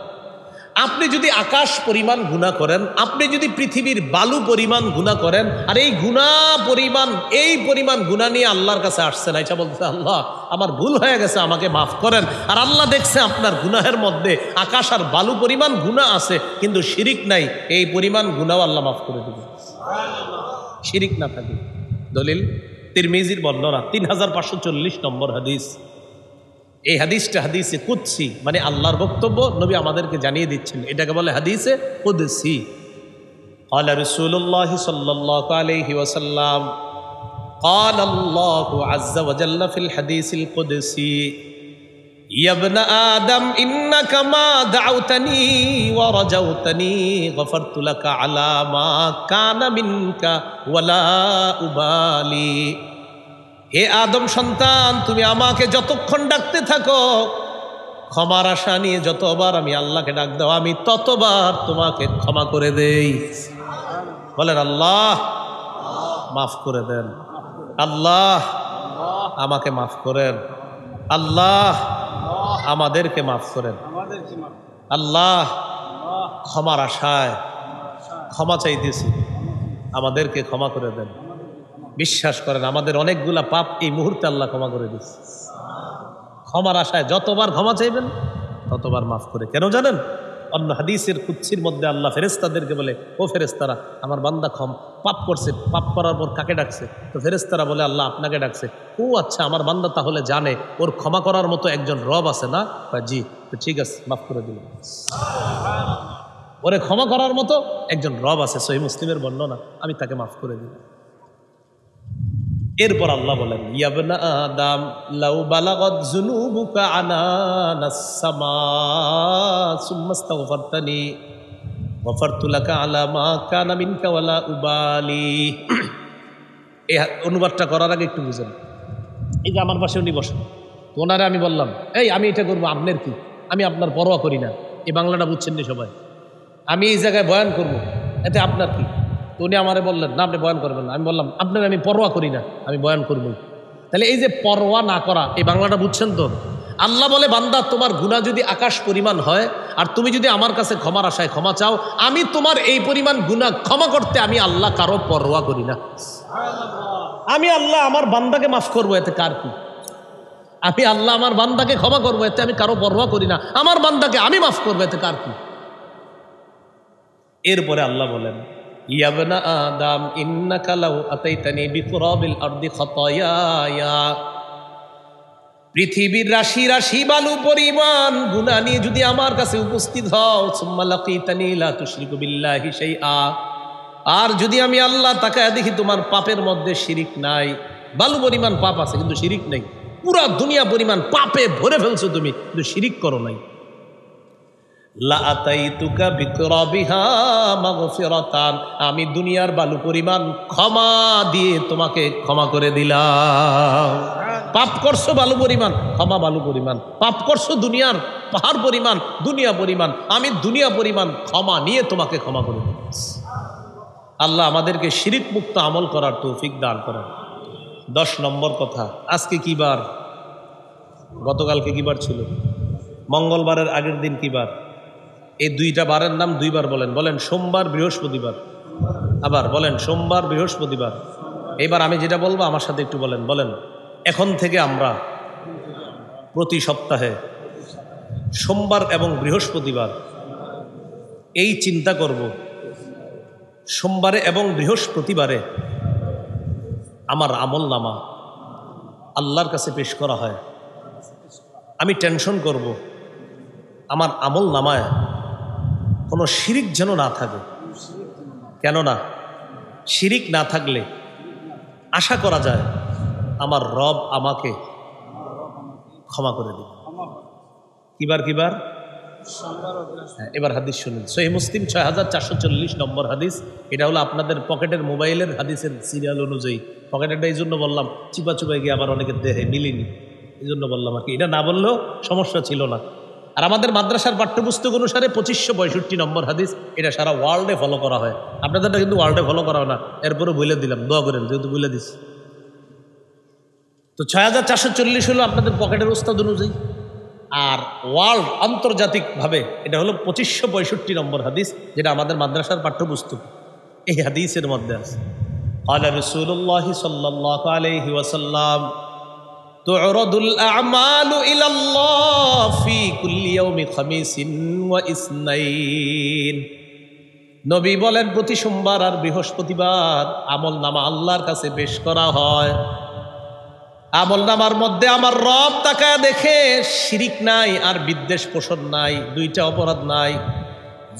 আপনি যদি আকাশ পরিমাণ গুণা করেন আপনি যদি পৃথিবীর বালু পরিমাণ গুণা করেন আর এই গুণা পরিমাণ এই পরিমাণ গুণা নিয়ে আল্লাহর কাছে আসছেন আইসা বলতেছে আল্লাহ আমার ভুল হয়ে গেছে আমাকে মাফ করেন আর আল্লাহ দেখছে আপনার গুনাহের মধ্যে আকাশ আর বালু পরিমাণ গুণা আছে কিন্তু শিরিক নাই এই পরিমাণ গুণাও আল্লাহ মাফ করে দেবে শিরিক না থাকে দলিল তিরমিজির বর্ণনা তিন হাজার পাঁচশো চল্লিশ নম্বর হাদিস এই হাদিসটা হাদিসে কুদ্সি মানে আল্লাহর বক্তব্য নবী আমাদেরকে জানিয়ে দিচ্ছেন এটাকে বলে হাদিসে কুদ্সি আল্লাহ রসুল্লাহ সাল্লাহ আলহি ওসাল্লাম قال الله عز وجل في الحديث القدسي يا ابن آدم إنك ما دعوتني ورجوتني غفرت لك على ما كان منك ولا أبالي হে আদম সন্তান তুমি আমাকে যতক্ষণ ডাকতে থাকো ক্ষমার আশা নিয়ে যতবার আমি আল্লাহকে ডাক দাও আমি ততবার তোমাকে ক্ষমা করে দেই বলেন আল্লাহ মাফ করে দেন আল্লাহ আমাকে মাফ করেন আল্লাহ আমাদেরকে মাফ করেন আল্লাহ ক্ষমার আশায় ক্ষমা চাইতেছি আমাদেরকে ক্ষমা করে দেন বিশ্বাস করেন আমাদের অনেকগুলা পাপ এই মুহূর্তে আল্লাহ ক্ষমা করে দিচ্ছে ক্ষমার আশায় যতবার ক্ষমা চাইবেন ততবার মাফ করে কেন জানেন অন্য হাদিসের কুচ্ছির মধ্যে আল্লাহ ফেরেস্তাদেরকে বলে ও ফেরেস্তারা আমার বান্দা ক্ষম পাপ করছে পাপ করার পর কাকে ডাকছে তো ফেরেস্তারা বলে আল্লাহ আপনাকে ডাকছে ও আচ্ছা আমার বান্দা তাহলে জানে ওর ক্ষমা করার মতো একজন রব আছে না হ্যাঁ, জি তো ঠিক আছে মাফ করে দিল ওরে ক্ষমা করার মতো একজন রব আছে সহি মুসলিমের বর্ণনা আমি তাকে মাফ করে দিলাম এরপর আল্লাহ বলেন ইয়াবনা আদাম লাউ বালাগত জুনুবুকা আনানাসসামা সুম্মাস্তাগফারতানি গফারতু লাকা আলা মা কানা মিনকা ওয়ালা উবালি এই অনুবাদটা করার আগে একটু বুঝেন এই যে আমার পাশে উনি বসেন তো আমি বললাম এই আমি এটা করবো আপনার কি আমি আপনার পরোয়া করি না এই বাংলাটা বুঝছেন না সবাই আমি এই জায়গায় বয়ান করবো এতে আপনার কি উনি আমারে বললেন না আপনি বয়ান করবেন না আমি বললাম আপনার আমি পরোয়া করি না আমি বয়ান করবো তাহলে এই যে পরোয়া না করা এই বাংলাটা বুঝছেন তো আল্লাহ বলে বান্দা তোমার গুণা যদি আকাশ পরিমাণ হয় আর তুমি যদি আমার কাছে ক্ষমার আশায় ক্ষমা চাও আমি তোমার এই পরিমাণ গুণা ক্ষমা করতে আমি আল্লাহ কারো পরোয়া করি না আমি আল্লাহ আমার বান্দাকে মাফ করবো এতে কার কি আমি আল্লাহ আমার বান্দাকে ক্ষমা করবো এতে আমি কারো পরোয়া করি না আমার বান্দাকে আমি মাফ করবো এতে কার কি এরপরে আল্লাহ বলেন পৃথিবীর রাশি রাশি বালু পরিমাণ গুণা নিয়ে যদি আমার কাছে উপস্থিত হও আর যদি আমি আল্লাহ তাকায় দেখি তোমার পাপের মধ্যে শিরিক নাই বালু পরিমাণ পাপ আছে কিন্তু শিরিক নেই পুরা দুনিয়া পরিমাণ পাপে ভরে ফেলছো তুমি কিন্তু শিরিক করো নাই আমি দুনিয়ার বালু পরিমাণ ক্ষমা দিয়ে তোমাকে ক্ষমা করে দিলাম পাপ করছো বালু পরিমাণ ক্ষমা বালু পরিমাণ পাপ করছো দুনিয়ার পাহাড় পরিমাণ দুনিয়া পরিমাণ আমি দুনিয়া পরিমাণ ক্ষমা নিয়ে তোমাকে ক্ষমা করে দিলাম আল্লাহ আমাদেরকে শিরিক মুক্ত আমল করার তৌফিক দান করেন দশ নম্বর কথা আজকে কি বার গতকালকে কি বার ছিল মঙ্গলবারের আগের দিন কি বার এই দুইটা বারের নাম দুইবার বলেন বলেন সোমবার বৃহস্পতিবার আবার বলেন সোমবার বৃহস্পতিবার এবার আমি যেটা বলবো আমার সাথে একটু বলেন বলেন এখন থেকে আমরা প্রতি সপ্তাহে সোমবার এবং বৃহস্পতিবার এই চিন্তা করব সোমবারে এবং বৃহস্পতিবারে আমার আমল নামা আল্লাহর কাছে পেশ করা হয় আমি টেনশন করব আমার আমল নামায় কোনো শিরিক যেন না থাকে কেননা শিরিক না থাকলে আশা করা যায় আমার রব আমাকে ক্ষমা করে দিবে কিবার কিবার হ্যাঁ, এবার হাদিস শুনুন সহি মুসলিম ছয় হাজার চারশো চল্লিশ নম্বর হাদিস এটা হলো আপনাদের পকেটের মোবাইলের হাদিসের সিরিয়াল অনুযায়ী পকেটেরটা এই জন্য বললাম চিপা চুপা গিয়ে আবার অনেকের দেহে মিলিনি এই জন্য বললাম আর কি এটা না বললেও সমস্যা ছিল না আর আমাদের মাদ্রাসার পাঠ্যপুস্তক অনুসারে পঁচিশশো পঁয়ষট্টি নম্বর হাদিস এটা সারা ওয়ার্ল্ডে ফলো করা হয় আপনাদেরটা কিন্তু ওয়ার্ল্ডে ফলো করা হয় না এরপরে বলে দিলাম দোয়া করেন যেহেতু বলে দিস তো ছয় হাজার চারশো চল্লিশ হলো আপনাদের পকেটের ওস্তাদ অনুযায়ী আর ওয়ার্ল্ড আন্তর্জাতিকভাবে এটা হলো পঁচিশশো পঁয়ষট্টি নম্বর হাদিস যেটা আমাদের মাদ্রাসার পাঠ্যপুস্তক এই হাদিসের মধ্যে আছে আলা রসুল্লাহ সাল্লাহ আলহি ওয়াসাল্লাম تعرض الأعمال إلى الله في كل يوم خميس নবী বলেন প্রতি সোমবার আর বৃহস্পতিবার আমল নামা আল্লাহর কাছে পেশ করা হয় আমল নামার মধ্যে আমার রব তাকায় দেখে শিরিক নাই আর বিদ্বেষ পোষণ নাই দুইটা অপরাধ নাই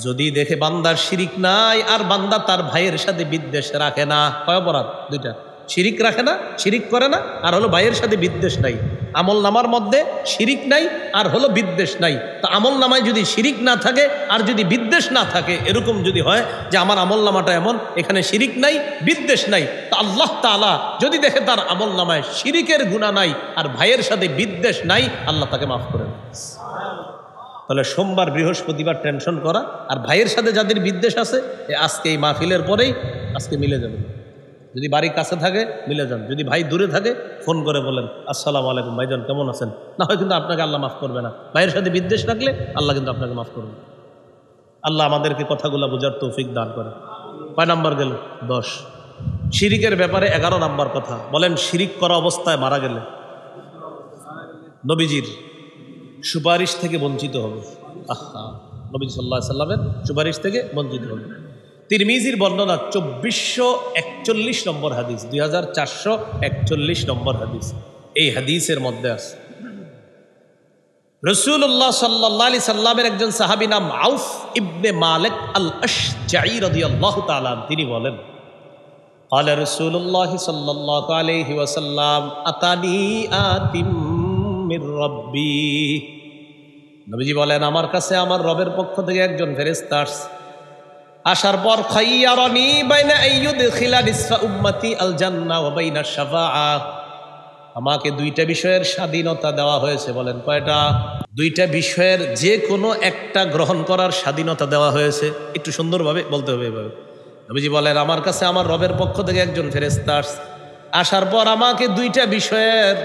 যদি দেখে বান্দার শিরিক নাই আর বান্দা তার ভাইয়ের সাথে বিদ্বেষ রাখে না কয় অপরাধ দুইটা শিরিক রাখে না শিরিক করে না আর হলো ভাইয়ের সাথে বিদ্বেষ নাই আমল নামার মধ্যে শিরিক নাই আর হলো বিদ্বেষ নাই তা আমল নামায় যদি শিরিক না থাকে আর যদি বিদ্বেষ না থাকে এরকম যদি হয় যে আমার আমল নামাটা এমন এখানে শিরিক নাই বিদ্বেষ নাই তা আল্লাহ তালা যদি দেখে তার আমল নামায় শিরিকের গুণা নাই আর ভাইয়ের সাথে বিদ্বেষ নাই আল্লাহ তাকে মাফ করে তাহলে সোমবার বৃহস্পতিবার টেনশন করা আর ভাইয়ের সাথে যাদের বিদ্বেষ আছে আজকে এই মাহফিলের পরেই আজকে মিলে যাবে যদি বাড়ি কাছে থাকে মিলে যান যদি ভাই দূরে থাকে ফোন করে বলেন আসসালামু আলাইকুম ভাইজান কেমন আছেন না হয় কিন্তু আপনাকে আল্লাহ মাফ করবে না ভাইয়ের সাথে বিদ্বেষ রাখলে আল্লাহ কিন্তু আপনাকে মাফ করবে আল্লাহ আমাদেরকে কথাগুলো বোঝার তৌফিক দান করে কয় নাম্বার গেল দশ শিরিকের ব্যাপারে এগারো নাম্বার কথা বলেন শিরিক করা অবস্থায় মারা গেলে নবীজির সুপারিশ থেকে বঞ্চিত হবে আহ নবীজ সাল্লাহ সাল্লামের সুপারিশ থেকে বঞ্চিত হবে তিরমিজির বর্ণনা চব্বিশশো একচল্লিশ নম্বর হাদিস দুই হাজার চারশো একচল্লিশ নম্বর হাদিস এই হাদিসের মধ্যে আছে রসুল্লাহ সাল্লা আলি সাল্লামের একজন সাহাবি নাম আউফ ইবনে মালেক আল আশ আল্লাহ তালাম তিনি বলেন বলেন আমার কাছে আমার রবের পক্ষ থেকে একজন ফেরেস্তা আসছে আসার পর খাইয়ারনি বাইনা আইয়ুদ নিসফা উম্মতি আল জান্না ওয়া বাইনা শাফাআ আমাকে দুইটা বিষয়ের স্বাধীনতা দেওয়া হয়েছে বলেন কয়টা দুইটা বিষয়ের যে কোনো একটা গ্রহণ করার স্বাধীনতা দেওয়া হয়েছে একটু সুন্দরভাবে বলতে হবে এভাবে নবীজি বলেন আমার কাছে আমার রবের পক্ষ থেকে একজন ফেরেস্তা আসার পর আমাকে দুইটা বিষয়ের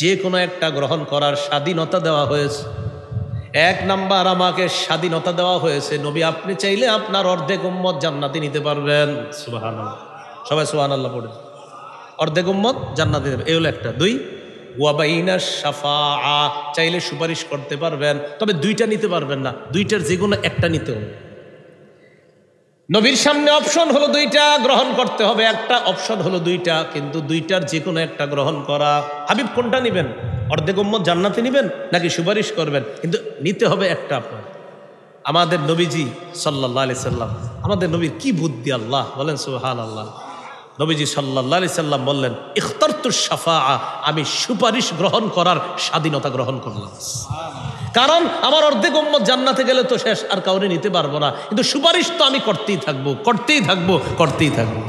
যে কোনো একটা গ্রহণ করার স্বাধীনতা দেওয়া হয়েছে এক নাম্বার আমাকে স্বাধীনতা দেওয়া হয়েছে নবী আপনি চাইলে আপনার অর্ধেক উম্মত জান্নাতি নিতে পারবেন সুবাহান সবাই সুহান আল্লাহ পড়ে অর্ধেক উম্মত জান্নাতি দেবে এই হলো একটা দুই ওয়াবাইনা সাফা আ চাইলে সুপারিশ করতে পারবেন তবে দুইটা নিতে পারবেন না দুইটার যে কোনো একটা নিতে হবে নবীর সামনে অপশন হলো দুইটা গ্রহণ করতে হবে একটা অপশন হলো দুইটা কিন্তু দুইটার যে কোনো একটা গ্রহণ করা হাবিব কোনটা নেবেন অর্ধেক উম্মত জান্নাতে নেবেন নাকি সুপারিশ করবেন কিন্তু নিতে হবে একটা আপনার আমাদের নবীজি সাল্লাহ আলি সাল্লাম আমাদের নবীর কি বুদ্ধি আল্লাহ বলেন সুহান আল্লাহ নবীজি সাল্লাহ আলি সাল্লাম বললেন ইখতারতুর সাফা আমি সুপারিশ গ্রহণ করার স্বাধীনতা গ্রহণ করলাম কারণ আমার অর্ধেক উম্মত জান্নাতে গেলে তো শেষ আর কাউরে নিতে পারবো না কিন্তু সুপারিশ তো আমি করতেই থাকবো করতেই থাকবো করতেই থাকবো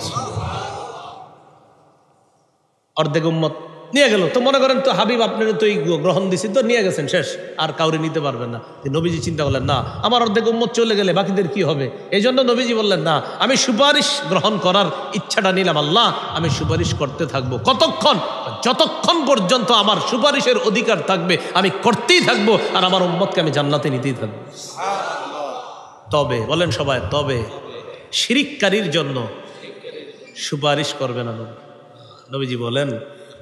অর্ধেক উম্মত নিয়ে গেল তো মনে করেন তো হাবিব আপনার তো এই গ্রহণ দিছি তো নিয়ে গেছেন শেষ আর কাউরে নিতে পারবেন না নবীজি চিন্তা করলেন না আমার অর্ধেক উম্মত চলে গেলে বাকিদের কি হবে এই জন্য নবীজি বললেন না আমি সুপারিশ গ্রহণ করার ইচ্ছাটা নিলাম আল্লাহ আমি সুপারিশ করতে থাকবো কতক্ষণ যতক্ষণ পর্যন্ত আমার সুপারিশের অধিকার থাকবে আমি করতেই থাকবো আর আমার উম্মতকে আমি জান্নাতে নিতেই থাকবো তবে বলেন সবাই তবে শিরিককারীর জন্য সুপারিশ করবে না নবীজি বলেন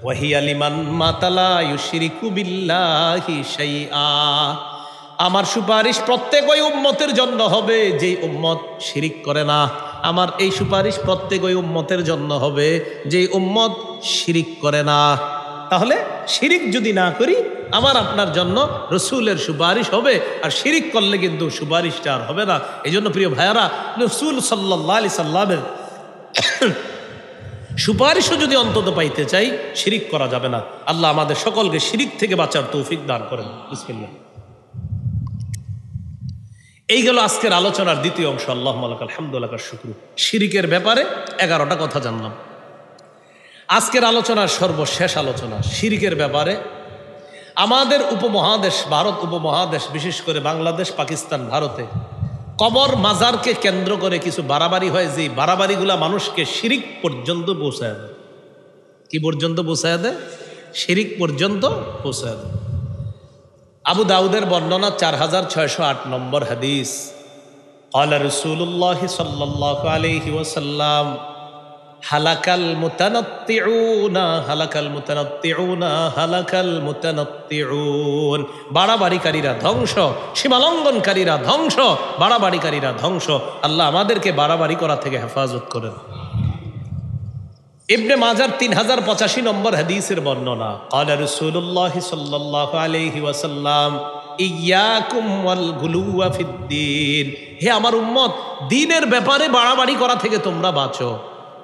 ওয়াহিয়ালিমান মাতালা ইউশরিকু আমার সুপারিশ প্রত্যেক ওই উম্মতের জন্য হবে যে উম্মত শিরিক করে না আমার এই সুপারিশ প্রত্যেক ওই উম্মতের জন্য হবে যে উম্মত শিরিক করে না তাহলে শিরিক যদি না করি আমার আপনার জন্য রসুলের সুপারিশ হবে আর শিরিক করলে কিন্তু সুপারিশটা আর হবে না এই জন্য প্রিয় ভাইয়ারা রসুল সাল্লাহ আলি সাল্লামের সুপারিশও যদি অন্তত পাইতে চাই শিরিক করা যাবে না আল্লাহ আমাদের সকলকে শিরিক থেকে বাঁচার তৌফিক দান করেন বিসমিল্লা এই গেল আজকের আলোচনার দ্বিতীয় অংশ আল্লাহ মালাক আলহামদুল্লাহ শুক্র শিরিকের ব্যাপারে এগারোটা কথা জানলাম আজকের আলোচনার সর্বশেষ আলোচনা শিরিকের ব্যাপারে আমাদের উপমহাদেশ ভারত উপমহাদেশ বিশেষ করে বাংলাদেশ পাকিস্তান ভারতে কবর মাজারকে কেন্দ্র করে কিছু বাড়াবাড়ি হয় যে বাড়াবাড়িগুলা মানুষকে শিরিক পর্যন্ত পৌঁছায় দেয় কি পর্যন্ত পৌঁছায় দেয় শিরিক পর্যন্ত পৌঁছায় দেয় আবু দাউদের বর্ণনা চার হাজার ছয়শো আট নম্বর হাদিস আল্লাহ রসুল্লাহ সাল্লাহ আলহি ওসাল্লাম হালাকাল মুতানাত্তিউনা হালাকাল মুতানাত্তিউনা হালাকাল মুতানাত্তিউন বাড়াবাড়িকারীরা ধ্বংস সীমালঙ্ঘনকারীরা ধ্বংস বাড়াবাড়িকারীরা ধ্বংস আল্লাহ আমাদেরকে বাড়াবাড়ি করা থেকে হেফাজত করেন ইবনে মাজার তিন হাজার পঁচাশি নম্বর হাদিসের বর্ণনা আলা রসুল্লাহ সাল্লাহ আলহি ওয়াসাল্লাম হে আমার উম্মত দিনের ব্যাপারে বাড়াবাড়ি করা থেকে তোমরা বাঁচো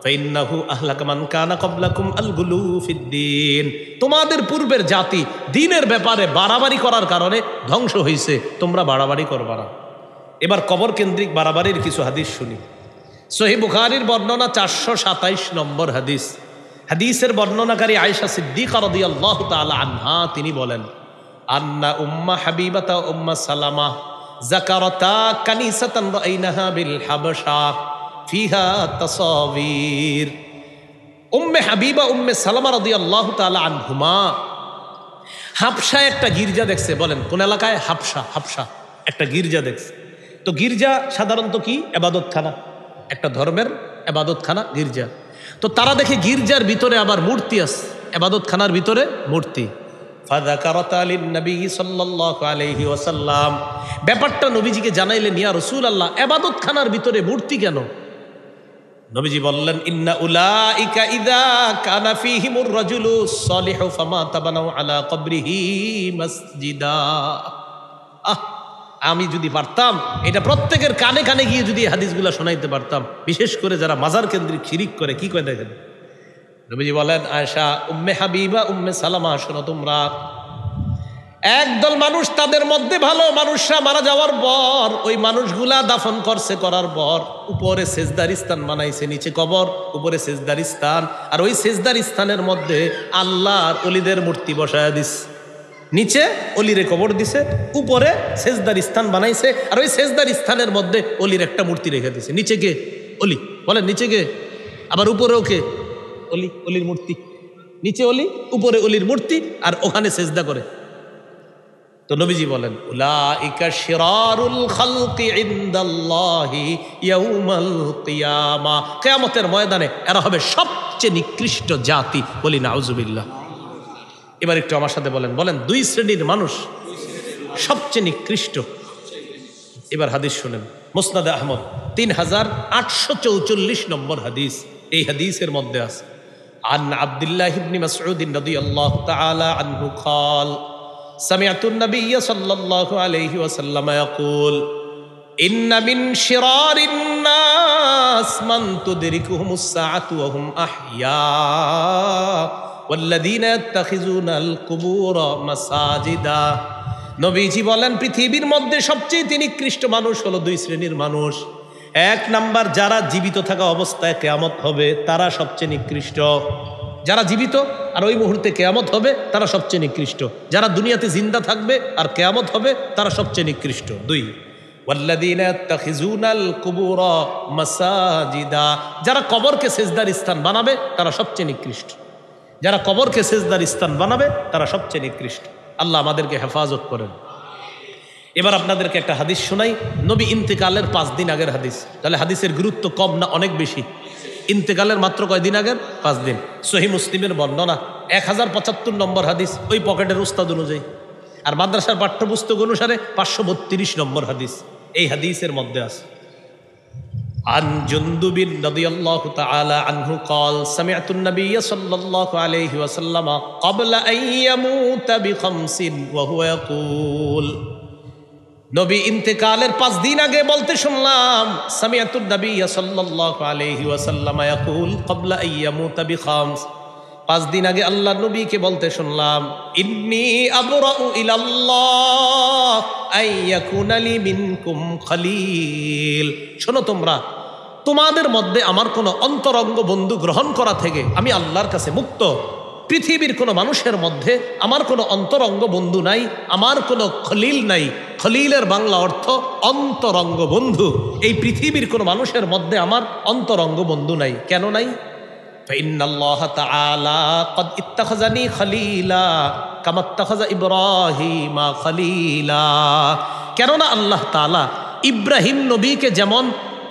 তোমাদের পূর্বের জাতি দিনের ব্যাপারে বাড়াবাড়ি করার কারণে ধ্বংস হয়েছে তোমরা বাড়াবাড়ি করবা না এবার কবর কেন্দ্রিক বাড়াবাড়ির কিছু হাদিস শুনি সহি বুখারির বর্ণনা চারশো সাতাইশ নম্বর হাদিস হাদিসের বর্ণনাকারী আয়সা সিদ্দিক আরদি আল্লাহ তালা আনহা তিনি বলেন আন্না উম্মা হাবিবাতা উম্মা সালামা জাকারতা কানিসাতান রাইনাহা বিল হাবশা ফিহা তাসাবির উম্মে হাবিবা উম্মে সালামা রদি আল্লাহ তালা আনহুমা হাফসা একটা গির্জা দেখছে বলেন কোন এলাকায় হাফসা হাফসা একটা গির্জা দেখছে তো গির্জা সাধারণত কি এবাদতখানা একটা ধর্মের এবাদতখানা গির্জা তো তারা দেখে গির্জার ভিতরে আবার মূর্তি আছে এবাদতখানার ভিতরে মূর্তি ব্যাপারটা নবীজিকে জানাইলেন ইয়া রসুল আল্লাহ এবাদতখানার ভিতরে মূর্তি কেন নবীজি বললেন ইন্না উলাইকা ইদা কানা ফীহিমুর রাজুলু সলিহু ফামা তাবানাউ আলা কবরিহি মসজিদা আহ আমি যদি পারতাম এটা প্রত্যেকের কানে কানে গিয়ে যদি হাদিসগুলো শোনাইতে পারতাম বিশেষ করে যারা মাজার কেন্দ্রিক শিরিক করে কি করে দেখেন নবীজি বলেন আয়েশা উম্মে হাবিবা উম্মে সালামা শোনো তোমরা একদল মানুষ তাদের মধ্যে ভালো মানুষরা মারা যাওয়ার পর ওই মানুষগুলা দাফন করছে করার পর উপরে সেজদার স্থান বানাইছে নিচে কবর উপরে সেজদার স্থান আর ওই সেজদার স্থানের মধ্যে আল্লাহর অলিদের মূর্তি বসায় দিস নিচে অলিরে কবর দিছে উপরে সেজদার স্থান বানাইছে আর ওই সেজদার স্থানের মধ্যে অলির একটা মূর্তি রেখে দিছে নিচে কে অলি বলেন নিচে কে আবার উপরেও কে অলি অলির মূর্তি নিচে অলি উপরে অলির মূর্তি আর ওখানে সেজদা করে তো নবীজি বলেন কেয়ামতের ময়দানে এরা হবে সবচেয়ে নিকৃষ্ট জাতি বলি নাউজুবিল্লাহ এবার একটু আমার সাথে বলেন বলেন দুই শ্রেণীর মানুষ সবচেয়ে নিকৃষ্ট এবার হাদিস শুনেন মুসনাদ আহমদ তিন হাজার আটশো চৌচল্লিশ নম্বর হাদিস এই হাদিসের মধ্যে আছে আন عبد الله মাসউদ রাদিয়াল্লাহু তাআলা আনহু تعالى سمعت النبي صلى الله عليه وسلم يقول إن من شرار الناس من تدركهم الساعة وهم أحياء والذين يتخذون القبور مساجدا নবীজি বলেন পৃথিবীর মধ্যে সবচেয়ে তিনি কৃষ্ট মানুষ হলো দুই শ্রেণীর মানুষ এক নাম্বার যারা জীবিত থাকা অবস্থায় কেয়ামত হবে তারা সবচেয়ে নিকৃষ্ট যারা জীবিত আর ওই মুহূর্তে কেয়ামত হবে তারা সবচেয়ে নিকৃষ্ট যারা দুনিয়াতে জিন্দা থাকবে আর কেয়ামত হবে তারা সবচেয়ে নিকৃষ্ট দুই যারা কবরকে সেজদার স্থান বানাবে তারা সবচেয়ে নিকৃষ্ট যারা কবরকে সেজদার স্থান বানাবে তারা সবচেয়ে নিকৃষ্ট আল্লাহ আমাদেরকে হেফাজত করেন এবার আপনাদেরকে একটা হাদিস শোনাই নবী ইন্তেকালের পাঁচ দিন আগের হাদিস তাহলে হাদিসের গুরুত্ব কম না অনেক বেশি ইন্তেকালের মাত্র কয়দিন আগের পাঁচ দিন সহি মুসলিমের বর্ণনা এক হাজার পঁচাত্তর নম্বর হাদিস ওই পকেটের উস্তাদ অনুযায়ী আর মাদ্রাসার পাঠ্যপুস্তক অনুসারে পাঁচশো বত্রিশ নম্বর হাদিস এই হাদিসের মধ্যে আছে عن جندب رضي الله تعالى عنه قال سمعت النبي صلى الله عليه وسلم قبل أن يموت بخمس وهو يقول নবী ইন্তেকালের পাঁচ দিন আগে বলতে শুনলাম সামিয়াতুর নবী সাল্লাল্লাহু আলাইহি ওয়াসাল্লাম ইয়াকুল ক্বাবলা আইয়ামুতা বিখামস পাঁচ দিন আগে আল্লাহ নবীকে বলতে শুনলাম ইন্নি আবরাউ ইলাল্লাহ আইয়াকুনা লি মিনকুম খলিল শোনো তোমরা তোমাদের মধ্যে আমার কোনো অন্তরঙ্গ বন্ধু গ্রহণ করা থেকে আমি আল্লাহর কাছে মুক্ত পৃথিবীর কোনো মানুষের মধ্যে আমার কোনো অন্তরঙ্গ বন্ধু নাই আমার কোনো খলিল নাই খলিলের বাংলা অর্থ অন্তরঙ্গ বন্ধু এই পৃথিবীর কোনো মানুষের মধ্যে আমার অন্তরঙ্গ বন্ধু নাই কেন নাই খলিলা খলিলা কেননা আল্লাহ তালা ইব্রাহিম নবীকে যেমন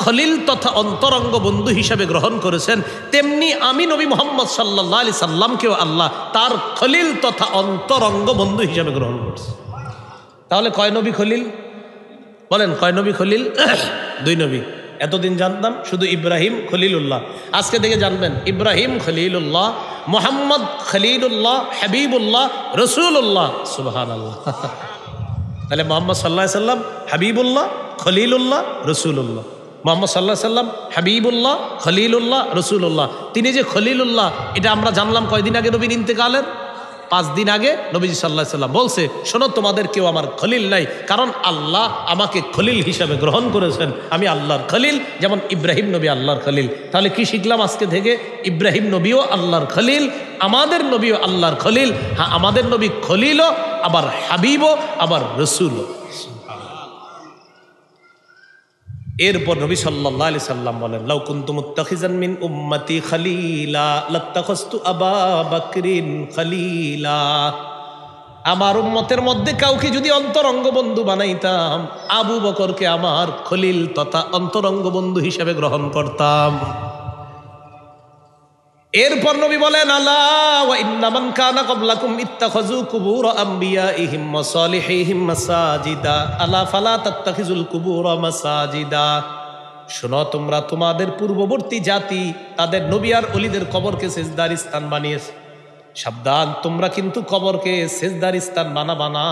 খলিল তথা অন্তরঙ্গ বন্ধু হিসাবে গ্রহণ করেছেন তেমনি আমি নবী মোহাম্মদ সাল্লাহ আলি সাল্লামকেও আল্লাহ তার খলিল তথা অন্তরঙ্গ বন্ধু হিসাবে গ্রহণ করছে তাহলে কয় নবী খলিল বলেন কয় নবী খলিল দুই নবী এতদিন জানতাম শুধু ইব্রাহিম খলিলুল্লাহ আজকে দেখে জানবেন ইব্রাহিম খলিলুল্লাহ মোহাম্মদ খলিলুল্লাহ হাবিবুল্লাহ রসুল্লাহ সুবহান আল্লাহ তাহলে মোহাম্মদ সাল্লাহ সাল্লাম হাবিবুল্লাহ খলিলুল্লাহ রসুল্লাহ মোহাম্মদ সাল্লাহ সাল্লাম হাবিবুল্লাহ খলিলুল্লাহ রসুল্লাহ তিনি যে খলিলুল্লাহ এটা আমরা জানলাম কয়দিন আগে নবীন ইন্তেকালের পাঁচ দিন আগে নবীজি সাল্লাহ সাল্লাম বলছে শোনো তোমাদের কেউ আমার খলিল নাই কারণ আল্লাহ আমাকে খলিল হিসাবে গ্রহণ করেছেন আমি আল্লাহর খলিল যেমন ইব্রাহিম নবী আল্লাহর খলিল তাহলে কি শিখলাম আজকে থেকে ইব্রাহিম নবীও আল্লাহর খলিল আমাদের নবীও আল্লাহর খলিল হ্যাঁ আমাদের নবী খলিলও আবার হাবিবও আবার রসুলও এরপর নবী সাল্লাহ আলি সাল্লাম বলেন লাউকুন্তুম মিন উম্মতি খালিলা লত্তাখস্তু আবা বাকরিন খালিলা আমার উম্মতের মধ্যে কাউকে যদি অন্তরঙ্গ বন্ধু বানাইতাম আবু বকরকে আমার খলিল তথা অন্তরঙ্গ বন্ধু হিসেবে গ্রহণ করতাম এরপর নবী বলেন শোনো তোমরা তোমাদের পূর্ববর্তী জাতি তাদের নবী আর অলিদের কবরকে সেজদার স্থান বানিয়েছে সাবধান তোমরা কিন্তু কবরকে সেজদার স্থান বানাবা না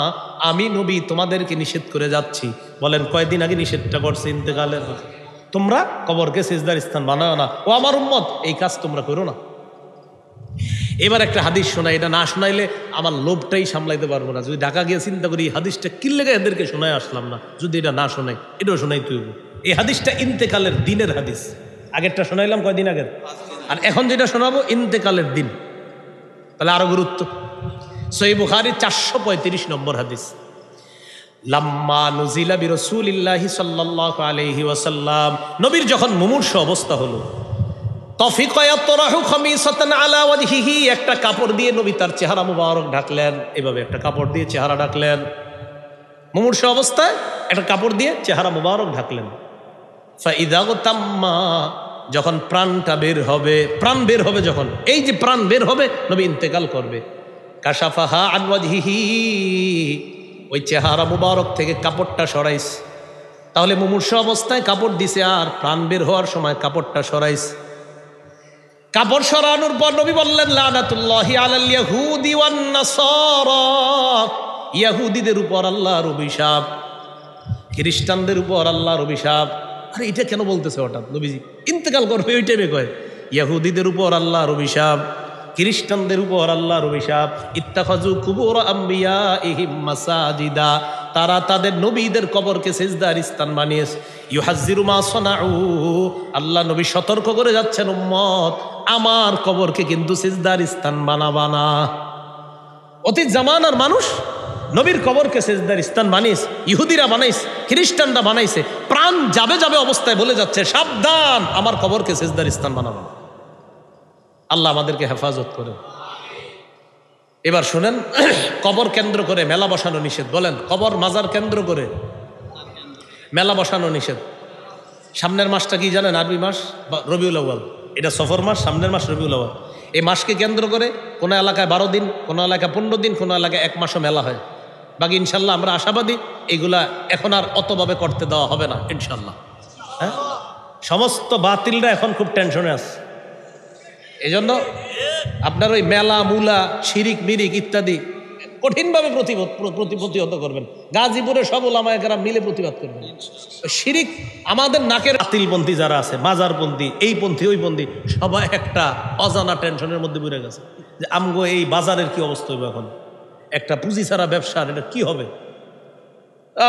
আমি নবী তোমাদেরকে নিষেধ করে যাচ্ছি বলেন কয়েকদিন আগে নিষেধটা করছে ইন্তেকালের তোমরা কবরকে সেজদার স্থান বানাও না ও আমার উম্মত এই কাজ তোমরা করো না এবার একটা হাদিস শোনায় এটা না শোনাইলে আমার লোভটাই সামলাইতে পারবো না যদি ঢাকা গিয়ে চিন্তা করি এই হাদিসটা লেগে এদেরকে শোনায় আসলাম না যদি এটা না শোনাই এটাও শোনাই তুই এই হাদিসটা ইন্তেকালের দিনের হাদিস আগেরটা শোনাইলাম কয়দিন আগের আর এখন যেটা শোনাবো ইন্তেকালের দিন তাহলে আরো গুরুত্ব সই বুখারি চারশো পঁয়ত্রিশ নম্বর হাদিস লাম্মা নজিলা বিরসুল ইল্লাহি সাল্লাহ আলহি ওয়াসাল্লাম নবীর যখন মুমূর্ষ অবস্থা হলো একটা কাপড় দিয়ে নবী তার চেহারা মুবারক ঢাকলেন এভাবে একটা কাপড় দিয়ে চেহারা ঢাকলেন মুমূর্ষ অবস্থায় একটা কাপড় দিয়ে চেহারা মুবারক ঢাকলেন যখন প্রাণটা বের হবে প্রাণ বের হবে যখন এই যে প্রাণ বের হবে নবী ইন্তেকাল করবে কাশাফাহা আনওয়াজহিহি ওই চেহারা মুবারক থেকে কাপড়টা সরাইস তাহলে মুমূর্ষ অবস্থায় কাপড় দিছে আর প্রাণ বের হওয়ার সময় কাপড়টা সরাইছে কাপড় সরানোর পর নবী বললেন লানাতুল্লাহি আলাল ইয়াহুদি ওয়ান নাসারা ইয়াহুদিদের উপর আল্লাহর অভিশাপ খ্রিস্টানদের উপর আল্লাহর অভিশাপ আরে এটা কেন বলতেছে হঠাৎ নবীজি ইন্তেকাল করবে ওই টাইমে কয় ইয়াহুদিদের উপর আল্লাহর অভিশাপ খ্রিস্টানদের উপর আল্লাহর অভিশাপ ইত্তাখাজু কুবুর আম্বিয়া ইহিম মাসাজিদা তারা তাদের নবীদের কবরকে সেজদার ইস্তান বানিয়েছে ইউহাজিরুমা সোনা আল্লাহ নবী সতর্ক করে যাচ্ছেন উম্মত আমার কবরকে কিন্তু সেজদার স্থান বানাবা না অতীত জামানার মানুষ নবীর কবরকে সেজদার স্থান বানিস ইহুদিরা বানাইস খ্রিস্টানরা বানাইছে প্রাণ যাবে যাবে অবস্থায় বলে যাচ্ছে সাবধান আমার কবরকে সেজদার স্থান বানাবো আল্লাহ আমাদেরকে হেফাজত করে এবার শোনেন কবর কেন্দ্র করে মেলা বসানো নিষেধ বলেন কবর মাজার কেন্দ্র করে মেলা বসানো নিষেধ সামনের মাসটা কি জানেন আরবি মাস রবিউল আউ্বাল এটা সফর মাস সামনের মাস রবিউল আওয়াল এই মাসকে কেন্দ্র করে কোনো এলাকায় বারো দিন কোনো এলাকায় পনেরো দিন কোনো এলাকায় এক মাসও মেলা হয় বাকি ইনশাল্লাহ আমরা আশাবাদী এগুলা এখন আর অতভাবে করতে দেওয়া হবে না ইনশাল্লাহ হ্যাঁ সমস্ত বাতিলরা এখন খুব টেনশনে আছে এজন্য আপনার ওই মেলা মুলা শিরিক মিরিক ইত্যাদি কঠিনভাবে প্রতিহত করবেন গাজীপুরে সব ওলামায়কেরা মিলে প্রতিবাদ করবেন শিরিক আমাদের নাকের আতিলপন্থী যারা আছে বাজারপন্থী এই পন্থী ওই পন্থী সবাই একটা অজানা টেনশনের মধ্যে পড়ে গেছে যে আমগো এই বাজারের কি অবস্থা হবে এখন একটা পুঁজি ছাড়া ব্যবসার এটা কি হবে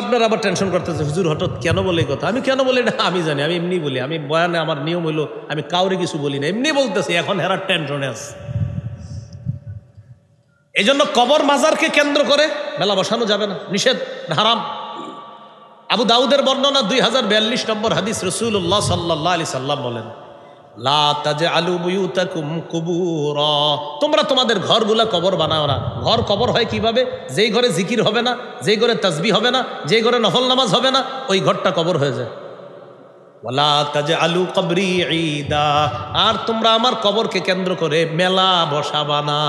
আপনারা আবার টেনশন করতেছে হুজুর হঠাৎ কেন বলে এই কথা আমি কেন বলি এটা আমি জানি আমি এমনি বলি আমি বয়ানে আমার নিয়ম হইলো আমি কাউরে কিছু বলি না এমনি বলতেছি এখন হেরার টেনশনে আছে এই জন্য কবর মাজারকে কেন্দ্র করে মেলা বসানো যাবে না নিষেধ হারাম আবু দাউদের বর্ণনা দুই হাজার বিয়াল্লিশ নম্বর হাদিস রসুল্লাহ সাল্লাহ আলি সাল্লাম বলেন তোমরা তোমাদের ঘরগুলা কবর বানাও না ঘর কবর হয় কিভাবে যেই ঘরে জিকির হবে না যেই ঘরে তসবি হবে না যেই ঘরে নফল নামাজ হবে না ওই ঘরটা কবর হয়ে যায় আলু কবরি ঈদা আর তোমরা আমার কবরকে কেন্দ্র করে মেলা বসাবানা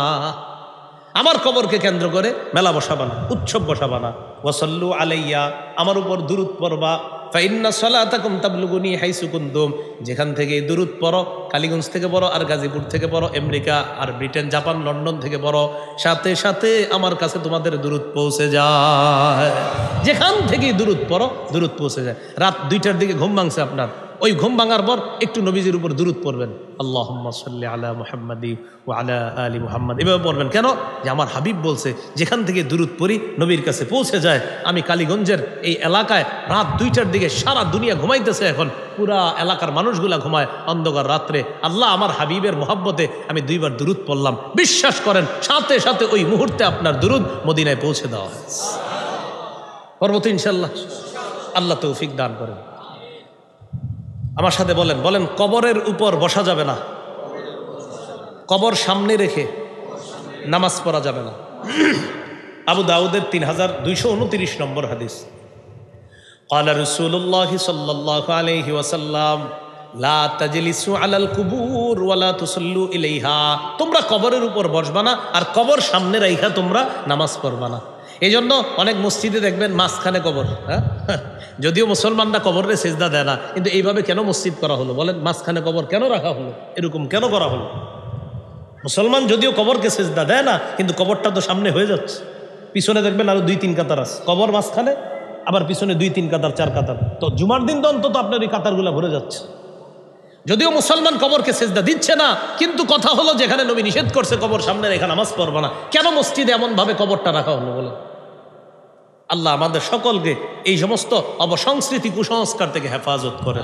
আমার কবরকে কেন্দ্র করে মেলা বসাবানা উৎসব বসাবানা ওসল্লু আলাইয়া আমার উপর দূরত পড়বা ফাইন্না সলাতাকুম তাবলুগুনি হাইসুকুন্দুম যেখান থেকে দূরত পড়ো কালীগঞ্জ থেকে পড়ো আর গাজীপুর থেকে পড়ো আমেরিকা আর ব্রিটেন জাপান লন্ডন থেকে পড়ো সাথে সাথে আমার কাছে তোমাদের দূরত পৌঁছে যায় যেখান থেকে দূরত পড়ো দূরত পৌঁছে যায় রাত দুইটার দিকে ঘুম ভাঙছে আপনার ওই ঘুম ভাঙার পর একটু নবীজির উপর দূরত পড়বেন আল্লাহ সাল্লি আলা মুহাম্মাদি ও আলা আলী মুহাম্মদ এভাবে পড়বেন কেন যে আমার হাবিব বলছে যেখান থেকে দূরত পড়ি নবীর কাছে পৌঁছে যায় আমি কালীগঞ্জের এই এলাকায় রাত দুইটার দিকে সারা দুনিয়া ঘুমাইতেছে এখন পুরা এলাকার মানুষগুলা ঘুমায় অন্ধকার রাত্রে আল্লাহ আমার হাবিবের মোহাব্বতে আমি দুইবার দূরত পড়লাম বিশ্বাস করেন সাথে সাথে ওই মুহূর্তে আপনার দূরত মদিনায় পৌঁছে দেওয়া হয় পর্বত ইনশাল্লাহ আল্লাহ তৌফিক দান করেন আমার সাথে বলেন বলেন কবরের উপর বসা যাবে না কবর সামনে রেখে নামাজ পড়া যাবে না আবু দাউদের তিন হাজার দুইশো উনতিরিশ নম্বর হাদিস কালা রসুল্লাহ الله صلى الله লা তাজলিসু আলাল কুবুর ওয়ালা তুসল্লু ইলাইহা তোমরা কবরের উপর বসবা না আর কবর সামনে রাইখা তোমরা নামাজ পড়বা না এই জন্য অনেক মসজিদে দেখবেন মাঝখানে কবর হ্যাঁ যদিও মুসলমানরা কবরে সেজদা দেয় না কিন্তু এইভাবে কেন মসজিদ করা হলো বলেন মাঝখানে কবর কেন রাখা হলো এরকম কেন করা হলো মুসলমান যদিও কবরকে সেজদা দেয় না কিন্তু কবরটা তো সামনে হয়ে যাচ্ছে পিছনে দেখবেন আরও দুই তিন কাতার আছে কবর মাঝখানে আবার পিছনে দুই তিন কাতার চার কাতার তো জুমার দিন তো অন্তত আপনার এই কাতারগুলো ভরে যাচ্ছে যদিও মুসলমান কবরকে সেজদা দিচ্ছে না কিন্তু কথা হলো যেখানে নবী নিষেধ করছে কবর সামনে রেখা নামাজ পড়বো না কেন মসজিদে এমনভাবে কবরটা রাখা হলো বলে আল্লাহ আমাদের সকলকে এই সমস্ত অবসংস্কৃতি কুসংস্কার থেকে হেফাজত করে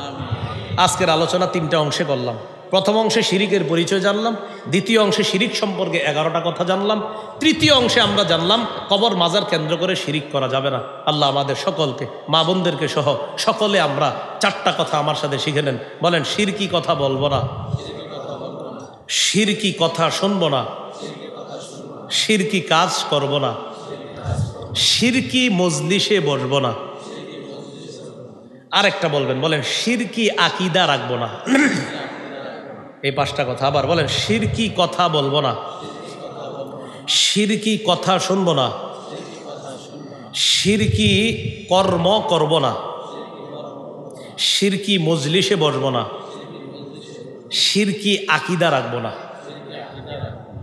আজকের আলোচনা তিনটা অংশে করলাম প্রথম অংশে শিরিকের পরিচয় জানলাম দ্বিতীয় অংশে শিরিক সম্পর্কে এগারোটা কথা জানলাম তৃতীয় অংশে আমরা জানলাম কবর মাজার কেন্দ্র করে শিরিক করা যাবে না আল্লাহ আমাদের সকলকে মা বোনদেরকে সহ সকলে আমরা চারটা কথা আমার সাথে শিখে নেন বলেন শিরকি কথা বলবো না শিরকি কথা শুনবো না শিরকি কাজ করব না সিরকি মজলিসে বসবো না আরেকটা বলবেন বলেন সিরকি আকিদা রাখবো না এই পাঁচটা কথা আবার বলেন সিরকি কথা বলবো না সিরকি কথা শুনবো না সিরকি কর্ম করব না সিরকি মজলিসে বসবো না সিরকি আকিদা রাখবো না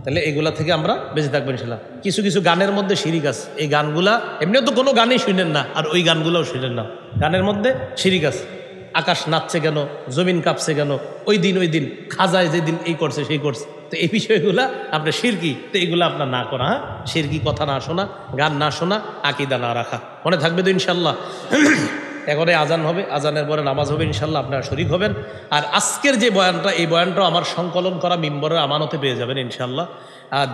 তাহলে এগুলা থেকে আমরা বেঁচে থাকবেন ইনশাল্লাহ কিছু কিছু গানের মধ্যে শিরিক আছে এই গানগুলা এমনিও তো কোনো গানই শুনেন না আর ওই গানগুলোও শুনেন না গানের মধ্যে শিরিক আছে আকাশ নাচছে কেন জমিন কাঁপছে কেন ওই দিন ওই দিন খাজায় যেদিন এই করছে সেই করছে তো এই বিষয়গুলা আপনার শিরকি তো এগুলো আপনার না করা হ্যাঁ শিরকি কথা না শোনা গান না শোনা আকিদা না রাখা মনে থাকবে তো ইনশাল্লাহ এখনই আজান হবে আজানের পরে নামাজ হবে ইনশাল্লাহ আপনারা শরিক হবেন আর আজকের যে বয়ানটা এই বয়ানটা আমার সংকলন করা মেম্বরের আমানতে পেয়ে যাবেন ইনশাল্লাহ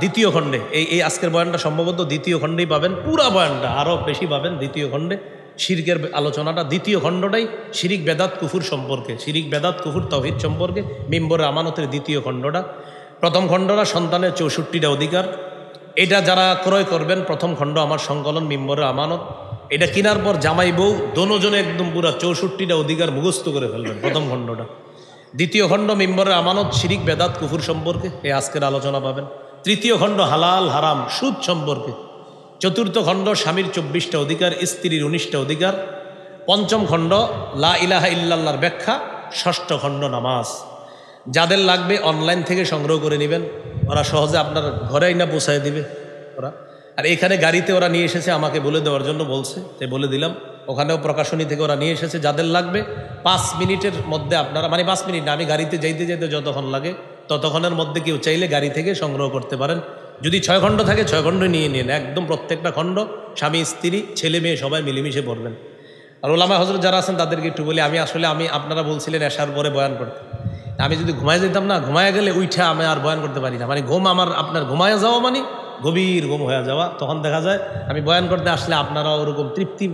দ্বিতীয় খণ্ডে এই এই আজকের বয়ানটা সম্ভবত দ্বিতীয় খণ্ডেই পাবেন পুরা বয়ানটা আরও বেশি পাবেন দ্বিতীয় খণ্ডে শিরিকের আলোচনাটা দ্বিতীয় খণ্ডটাই শিরিক বেদাত কুফুর সম্পর্কে শিরিক বেদাত কুফুর তহিদ সম্পর্কে মেম্বরের আমানতের দ্বিতীয় খণ্ডটা প্রথম খণ্ডটা সন্তানের চৌষট্টিটা অধিকার এটা যারা ক্রয় করবেন প্রথম খণ্ড আমার সংকলন মেম্বরের আমানত এটা কেনার পর জামাই বউ দোনোজনে একদম পুরা চৌষট্টিটা অধিকার মুখস্থ করে ফেলবেন প্রথম খণ্ডটা দ্বিতীয় খণ্ড মেম্বরের আমানত শিরিক বেদাত কুফুর সম্পর্কে এ আজকের আলোচনা পাবেন তৃতীয় খণ্ড হালাল হারাম সুদ সম্পর্কে চতুর্থ খণ্ড স্বামীর চব্বিশটা অধিকার স্ত্রীর উনিশটা অধিকার পঞ্চম খণ্ড লা ইলাহা ইল্লাল্লাহর ব্যাখ্যা ষষ্ঠ খণ্ড নামাজ যাদের লাগবে অনলাইন থেকে সংগ্রহ করে নেবেন ওরা সহজে আপনার ঘরেই না পৌঁছায় দিবে ওরা আর এখানে গাড়িতে ওরা নিয়ে এসেছে আমাকে বলে দেওয়ার জন্য বলছে তাই বলে দিলাম ওখানেও প্রকাশনী থেকে ওরা নিয়ে এসেছে যাদের লাগবে পাঁচ মিনিটের মধ্যে আপনারা মানে পাঁচ মিনিট না আমি গাড়িতে যাইতে যাইতে যতক্ষণ লাগে ততক্ষণের মধ্যে কেউ চাইলে গাড়ি থেকে সংগ্রহ করতে পারেন যদি ছয় খণ্ড থাকে ছয় খণ্ড নিয়ে নিন একদম প্রত্যেকটা খণ্ড স্বামী স্ত্রী ছেলে মেয়ে সবাই মিলেমিশে পড়বেন আর ওলামা হজরত যারা আছেন তাদেরকে একটু বলি আমি আসলে আমি আপনারা বলছিলেন আসার পরে বয়ান করতে আমি যদি ঘুমায় যেতাম না ঘুমায় গেলে উইঠা আমি আর বয়ান করতে পারি না মানে ঘুম আমার আপনার ঘুমায় যাওয়া মানে গভীর গম হয়ে যাওয়া তখন দেখা যায় আমি বয়ান করতে আসলে আপনারা ওরকম তৃপ্তি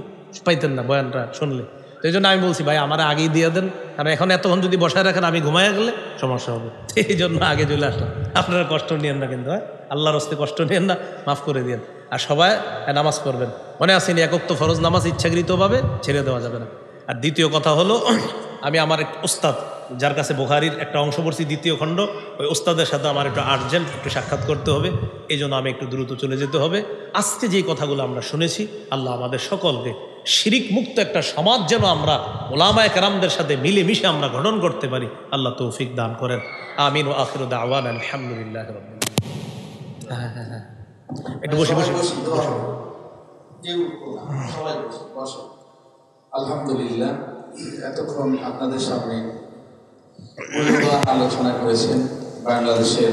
পাইতেন না বয়ানটা শুনলে তো এই জন্য আমি বলছি ভাই আমার আগেই দিয়ে দেন কারণ এখন এতক্ষণ যদি বসায় রাখেন আমি ঘুমায় গেলে সমস্যা হবে এই জন্য আগে চলে আসলাম আপনারা কষ্ট নিয়েন না কিন্তু হ্যাঁ আল্লাহর হস্তে কষ্ট নিয়েন না মাফ করে দিয়েন আর সবাই নামাজ পড়বেন মনে আসেনি একক তো ফরজ নামাজ ইচ্ছাকৃতভাবে ছেড়ে দেওয়া যাবে না আর দ্বিতীয় কথা হলো আমি আমার এক ওস্তাদ যার কাছে বোহারির একটা অংশ পড়ছি দ্বিতীয় খণ্ড ওই ওস্তাদের সাথে আমার একটু আর্জেন্ট একটু সাক্ষাৎ করতে হবে এই জন্য আমি একটু দ্রুত চলে যেতে হবে আজকে যে কথাগুলো আমরা শুনেছি আল্লাহ আমাদের সকলকে শিরিক মুক্ত একটা সমাজ যেন আমরা ওলামায় কেরামদের সাথে মিলেমিশে আমরা গঠন করতে পারি আল্লাহ তৌফিক দান করেন আমিন ও আখির আওয়ান আলহামদুলিল্লাহ হ্যাঁ হ্যাঁ হ্যাঁ একটু বসে বসে আলহামদুলিল্লাহ এতক্ষণ আপনাদের সামনে আলোচনা করেছেন বাংলাদেশের